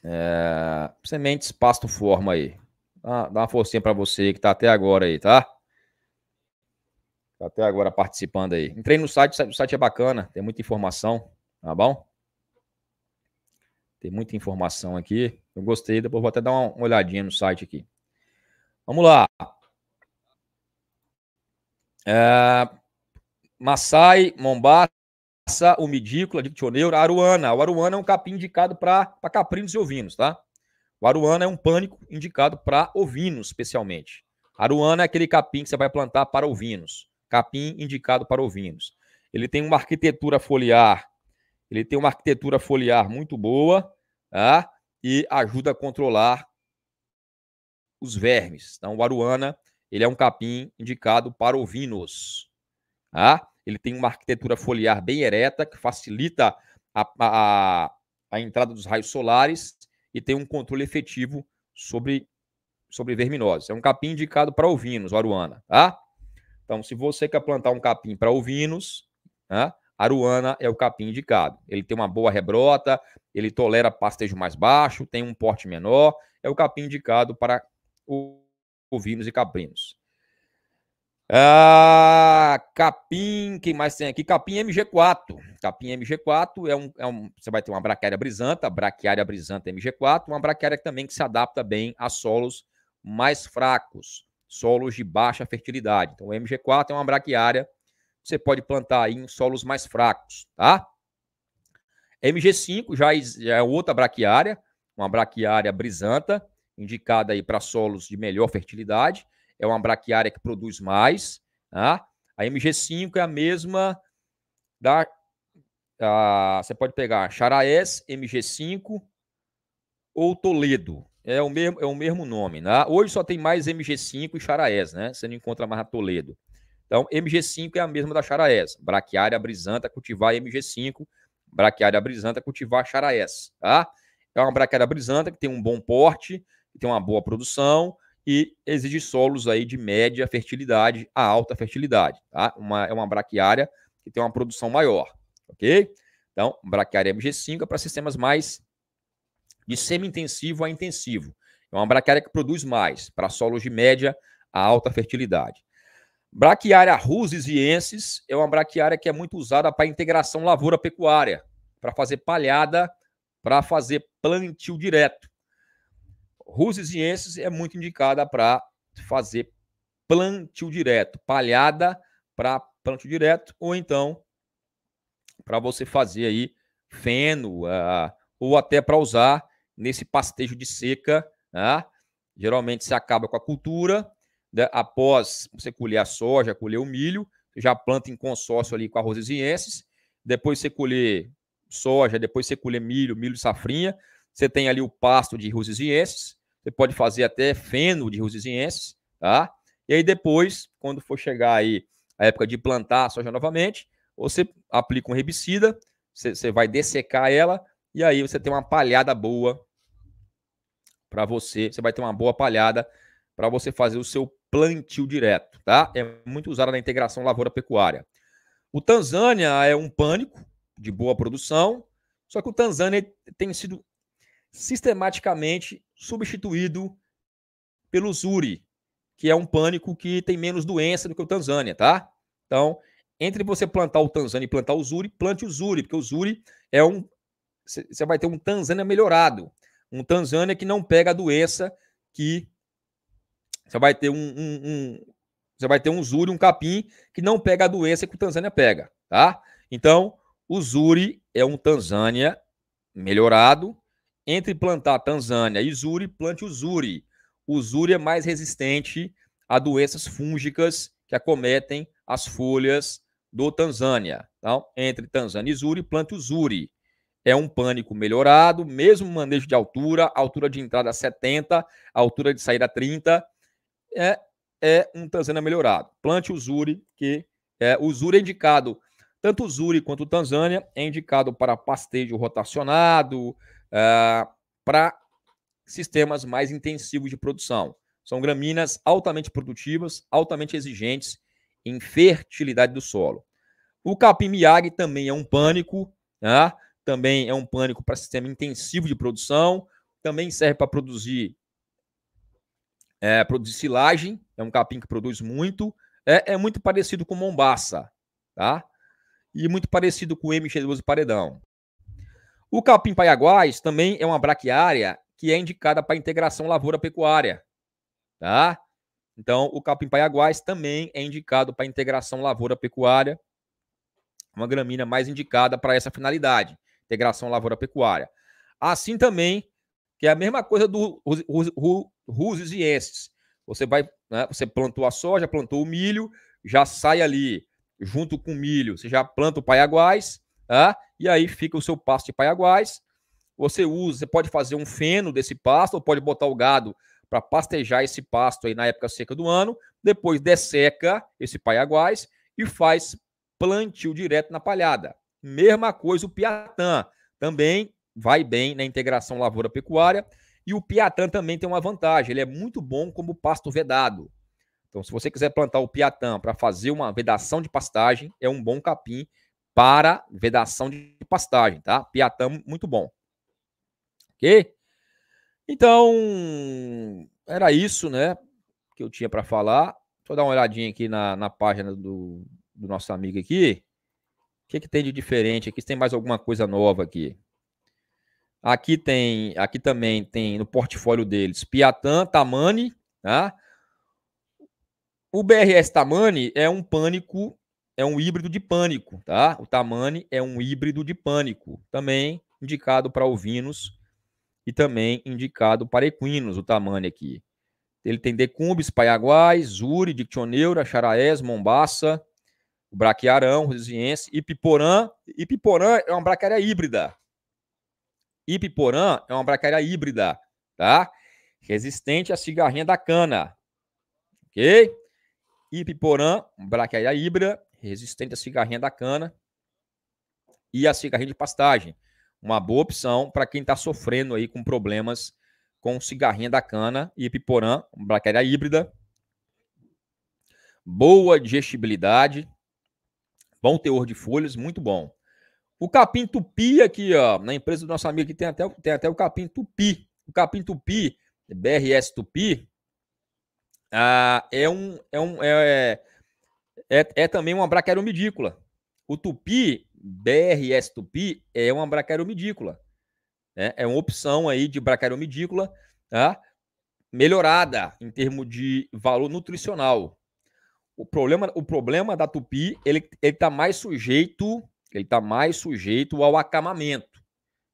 É, sementes pasto forma aí. Dá, dá uma forcinha para você que está até agora aí, tá? Está até agora participando aí. Entrei no site, o site é bacana, tem muita informação, tá bom? Tem muita informação aqui. Eu gostei, depois vou até dar uma olhadinha no site aqui. Vamos lá. É, Massai, Mombasa, Umidícola, Dictioneiro, Aruana. O Aruana é um capim indicado para caprinos e ovinos, tá? O Aruana é um pânico indicado para ovinos, especialmente. Aruana é aquele capim que você vai plantar para ovinos. Capim indicado para ovinos. Ele tem uma arquitetura foliar, ele tem uma arquitetura foliar muito boa tá? e ajuda a controlar os vermes. Então, o aruana ele é um capim indicado para ovinos. Tá? Ele tem uma arquitetura foliar bem ereta, que facilita a, a, a entrada dos raios solares e tem um controle efetivo sobre, sobre verminoses. É um capim indicado para ovinos, o aruana. Tá? Então, se você quer plantar um capim para ovinos, tá? Aruana é o capim indicado. Ele tem uma boa rebrota, ele tolera pastejo mais baixo, tem um porte menor, é o capim indicado para ovinos e caprinos. Ah, capim, quem mais tem aqui? Capim MG4. Capim MG4 é um, é um você vai ter uma braquiária brisanta, braquiária brisanta MG4, uma braquiária também que se adapta bem a solos mais fracos, solos de baixa fertilidade. Então, o MG4 é uma braquiária você pode plantar em solos mais fracos, tá? MG5 já, é outra braquiária, uma braquiária brisanta, indicada aí para solos de melhor fertilidade. É uma braquiária que produz mais, tá? A MG5 é a mesma da. A, você pode pegar Charaes MG5 ou Toledo. É o mesmo, é o mesmo nome. Né? Hoje só tem mais MG5 e Charaes, né? Você não encontra mais a Toledo. Então, MG5 é a mesma da Charaes. Braquiária brisanta cultivar MG5. Braquiária brisanta cultivar Charaes. Tá? É uma braquiária brisanta que tem um bom porte, que tem uma boa produção e exige solos aí de média fertilidade a alta fertilidade. Tá? Uma, é uma braquiária que tem uma produção maior. Ok? Então, braquiária MG5 é para sistemas mais de semi-intensivo a intensivo. É uma braquiária que produz mais para solos de média a alta fertilidade. Braquiária rusesiensis é uma braquiária que é muito usada para integração lavoura-pecuária, para fazer palhada, para fazer plantio direto. Rusesiensis é muito indicada para fazer plantio direto, palhada para plantio direto, ou então para você fazer aí feno, uh, ou até para usar nesse pastejo de seca. Uh, geralmente se acaba com a cultura, né, após você colher a soja, colher o milho, já planta em consórcio ali com arrozesienses, depois você colher soja, depois você colher milho, milho safrinha, você tem ali o pasto de rosesienses, você pode fazer até feno de rosesienses, tá? E aí depois, quando for chegar aí a época de plantar a soja novamente, você aplica um herbicida, você, você vai dessecar ela, e aí você tem uma palhada boa para você, você vai ter uma boa palhada para você fazer o seu plantio direto, tá? É muito usada na integração lavoura-pecuária. O Tanzânia é um pânico de boa produção, só que o Tanzânia tem sido sistematicamente substituído pelo Zuri, que é um pânico que tem menos doença do que o Tanzânia, tá? Então, entre você plantar o Tanzânia e plantar o Zuri, plante o Zuri, porque o Zuri é um. Você vai ter um Tanzânia melhorado. Um Tanzânia que não pega a doença que você vai ter um, um, um você vai ter um Zuri, um capim que não pega a doença que o Tanzânia pega, tá? Então, o Zuri é um Tanzânia melhorado. Entre plantar Tanzânia e Zuri, plante o Zuri. O Zuri é mais resistente a doenças fúngicas que acometem as folhas do Tanzânia. Então, entre Tanzânia e Zuri, plante o Zuri. É um pânico melhorado, mesmo manejo de altura, altura de entrada 70, altura de saída 30 é, é um Tanzânia melhorado. Plante o Zuri, que é, o Zuri é indicado, tanto o Zuri quanto o Tanzânia, é indicado para pastejo rotacionado, é, para sistemas mais intensivos de produção. São gramíneas altamente produtivas, altamente exigentes em fertilidade do solo. O capim Miyagi também é um pânico, né? também é um pânico para sistema intensivo de produção, também serve para produzir é, produz silagem, é um capim que produz muito, é, é muito parecido com Mombaça, tá? E muito parecido com mx 12 Paredão. O capim paiaguás também é uma braquiária que é indicada para integração lavoura-pecuária, tá? Então, o capim paiaguás também é indicado para integração lavoura-pecuária, uma gramínea mais indicada para essa finalidade, integração lavoura-pecuária. Assim também que é a mesma coisa do rusienses. Você vai, né, você plantou a soja, plantou o milho, já sai ali junto com o milho, você já planta o paiaguás, tá? e aí fica o seu pasto de paiaguás. Você usa, você pode fazer um feno desse pasto, ou pode botar o gado para pastejar esse pasto aí na época seca do ano, depois desseca esse paiaguás e faz plantio direto na palhada. Mesma coisa o piatã, também vai bem na integração lavoura-pecuária. E o piatã também tem uma vantagem, ele é muito bom como pasto vedado. Então, se você quiser plantar o piatã para fazer uma vedação de pastagem, é um bom capim para vedação de pastagem, tá? Piatã muito bom. OK? Então, era isso, né, que eu tinha para falar. Deixa eu dar uma olhadinha aqui na, na página do, do nosso amigo aqui. O que, que tem de diferente aqui? Se tem mais alguma coisa nova aqui. Aqui tem, aqui também tem no portfólio deles Piatan, Tamani, tá? O BRS Tamani é um pânico, é um híbrido de pânico, tá? O Tamani é um híbrido de pânico, também indicado para ovinos e também indicado para equinos, o Tamani aqui. Ele tem decumbis, paiaguais, zuri, dictioneura, Charaés, mombaça, braquiarão, rosiense, ipiporã. Ipiporã é uma braquiária híbrida, Ipiporã é uma braquiária híbrida, tá? Resistente à cigarrinha da cana. Ok? Ipiporã, braquiária híbrida, resistente à cigarrinha da cana e à cigarrinha de pastagem. Uma boa opção para quem está sofrendo aí com problemas com cigarrinha da cana e Ipiporã, braquiária híbrida. Boa digestibilidade, bom teor de folhas, muito bom. O capim tupi aqui, ó, na empresa do nosso amigo que tem até, tem até o capim tupi. O capim tupi, BRS tupi, ah, é um é um é, é, é também uma braquiaromidícula. O tupi, BRS tupi, é uma braquiaromidícula. é né? É uma opção aí de braquiaromidícula, tá? Melhorada em termos de valor nutricional. O problema, o problema da tupi, ele, ele tá mais sujeito ele está mais sujeito ao acamamento.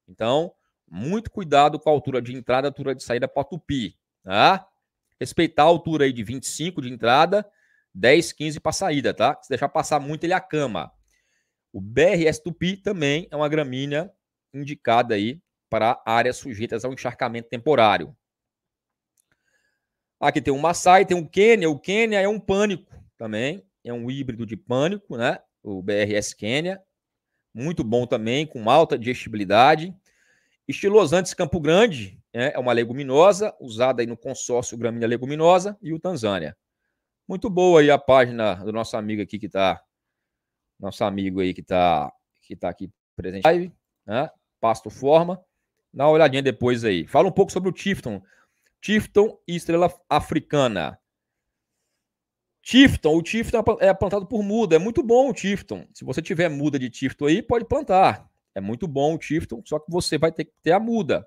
Então, muito cuidado com a altura de entrada, altura de saída para tupi, tá? Respeitar a altura aí de 25 de entrada, 10, 15 para saída, tá? Se deixar passar muito, ele acama. O BRS tupi também é uma gramínea indicada aí para áreas sujeitas ao encharcamento temporário. Aqui tem o Maasai, tem o Quênia. O Quênia é um pânico também, é um híbrido de pânico, né? O BRS Quênia muito bom também, com alta digestibilidade. Estilosantes Campo Grande né, é uma leguminosa, usada aí no consórcio Gramínea Leguminosa e o Tanzânia. Muito boa aí a página do nosso amigo aqui que está, nosso amigo aí que está que tá aqui presente live, né? Pasto Forma. Dá uma olhadinha depois aí. Fala um pouco sobre o Tifton. Tifton e Estrela Africana. Tifton, o Tifton é, é plantado por muda. É muito bom o Tifton. Se você tiver muda de Tifton aí, pode plantar. É muito bom o Tifton, só que você vai ter que ter a muda.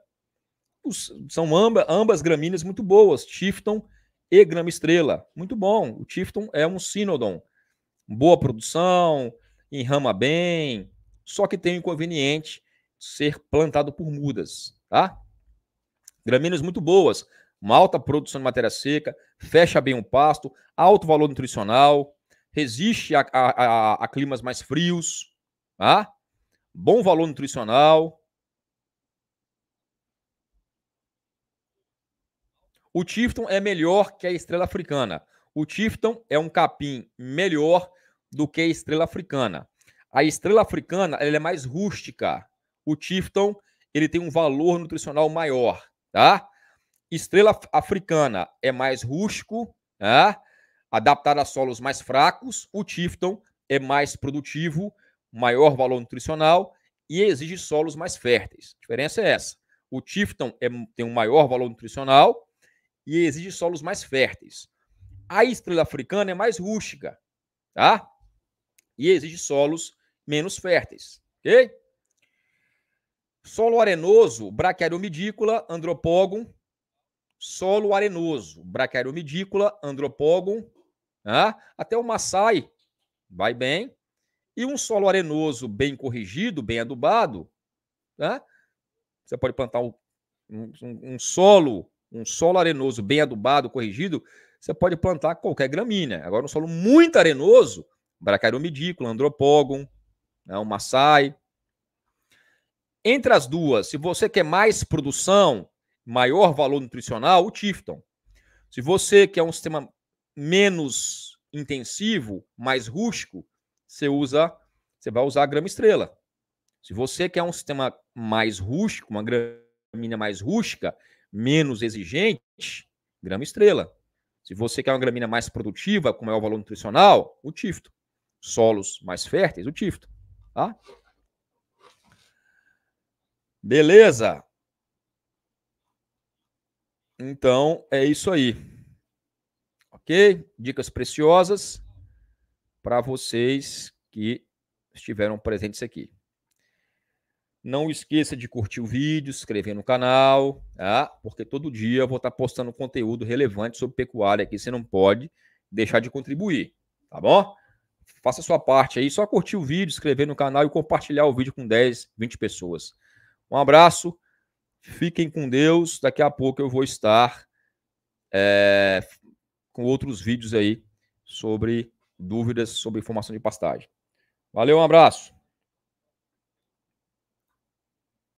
Os, são ambas, ambas gramíneas muito boas, Tifton e grama estrela. Muito bom. O Tifton é um Sinodon. Boa produção, enrama bem, só que tem o um inconveniente de ser plantado por mudas, tá? Gramíneas muito boas, uma alta produção de matéria seca, fecha bem o pasto, alto valor nutricional, resiste a, a, a, a climas mais frios, tá? bom valor nutricional. O Tifton é melhor que a estrela africana. O Tifton é um capim melhor do que a estrela africana. A estrela africana ela é mais rústica. O Tifton ele tem um valor nutricional maior, tá? Estrela africana é mais rústico, né? adaptado a solos mais fracos. O Tifton é mais produtivo, maior valor nutricional e exige solos mais férteis. A diferença é essa. O Tifton é, tem um maior valor nutricional e exige solos mais férteis. A estrela africana é mais rústica, tá? E exige solos menos férteis, ok? Solo arenoso, braquiariomidícola, andropógon, solo arenoso, braquiaromidícula, andropógon, né? até o maçai, vai bem. E um solo arenoso bem corrigido, bem adubado, né? você pode plantar um, um, um, solo, um solo arenoso bem adubado, corrigido, você pode plantar qualquer gramínea. Agora, um solo muito arenoso, braquiaromidícula, andropógon, né? o maçai. Entre as duas, se você quer mais produção, maior valor nutricional, o Tifton. Se você quer é um sistema menos intensivo, mais rústico, você usa, você vai usar a grama estrela. Se você quer é um sistema mais rústico, uma gramínea mais rústica, menos exigente, grama estrela. Se você quer é uma gramínea mais produtiva, com maior valor nutricional, o tifton Solos mais férteis, o tifton Tá? Beleza. Então, é isso aí. Ok? Dicas preciosas para vocês que estiveram presentes aqui. Não esqueça de curtir o vídeo, inscrever no canal, tá? porque todo dia eu vou estar tá postando conteúdo relevante sobre pecuária aqui. Você não pode deixar de contribuir, tá bom? Faça a sua parte aí, só curtir o vídeo, inscrever no canal e compartilhar o vídeo com 10, 20 pessoas. Um abraço. Fiquem com Deus. Daqui a pouco eu vou estar é, com outros vídeos aí sobre dúvidas sobre formação de pastagem. Valeu, um abraço.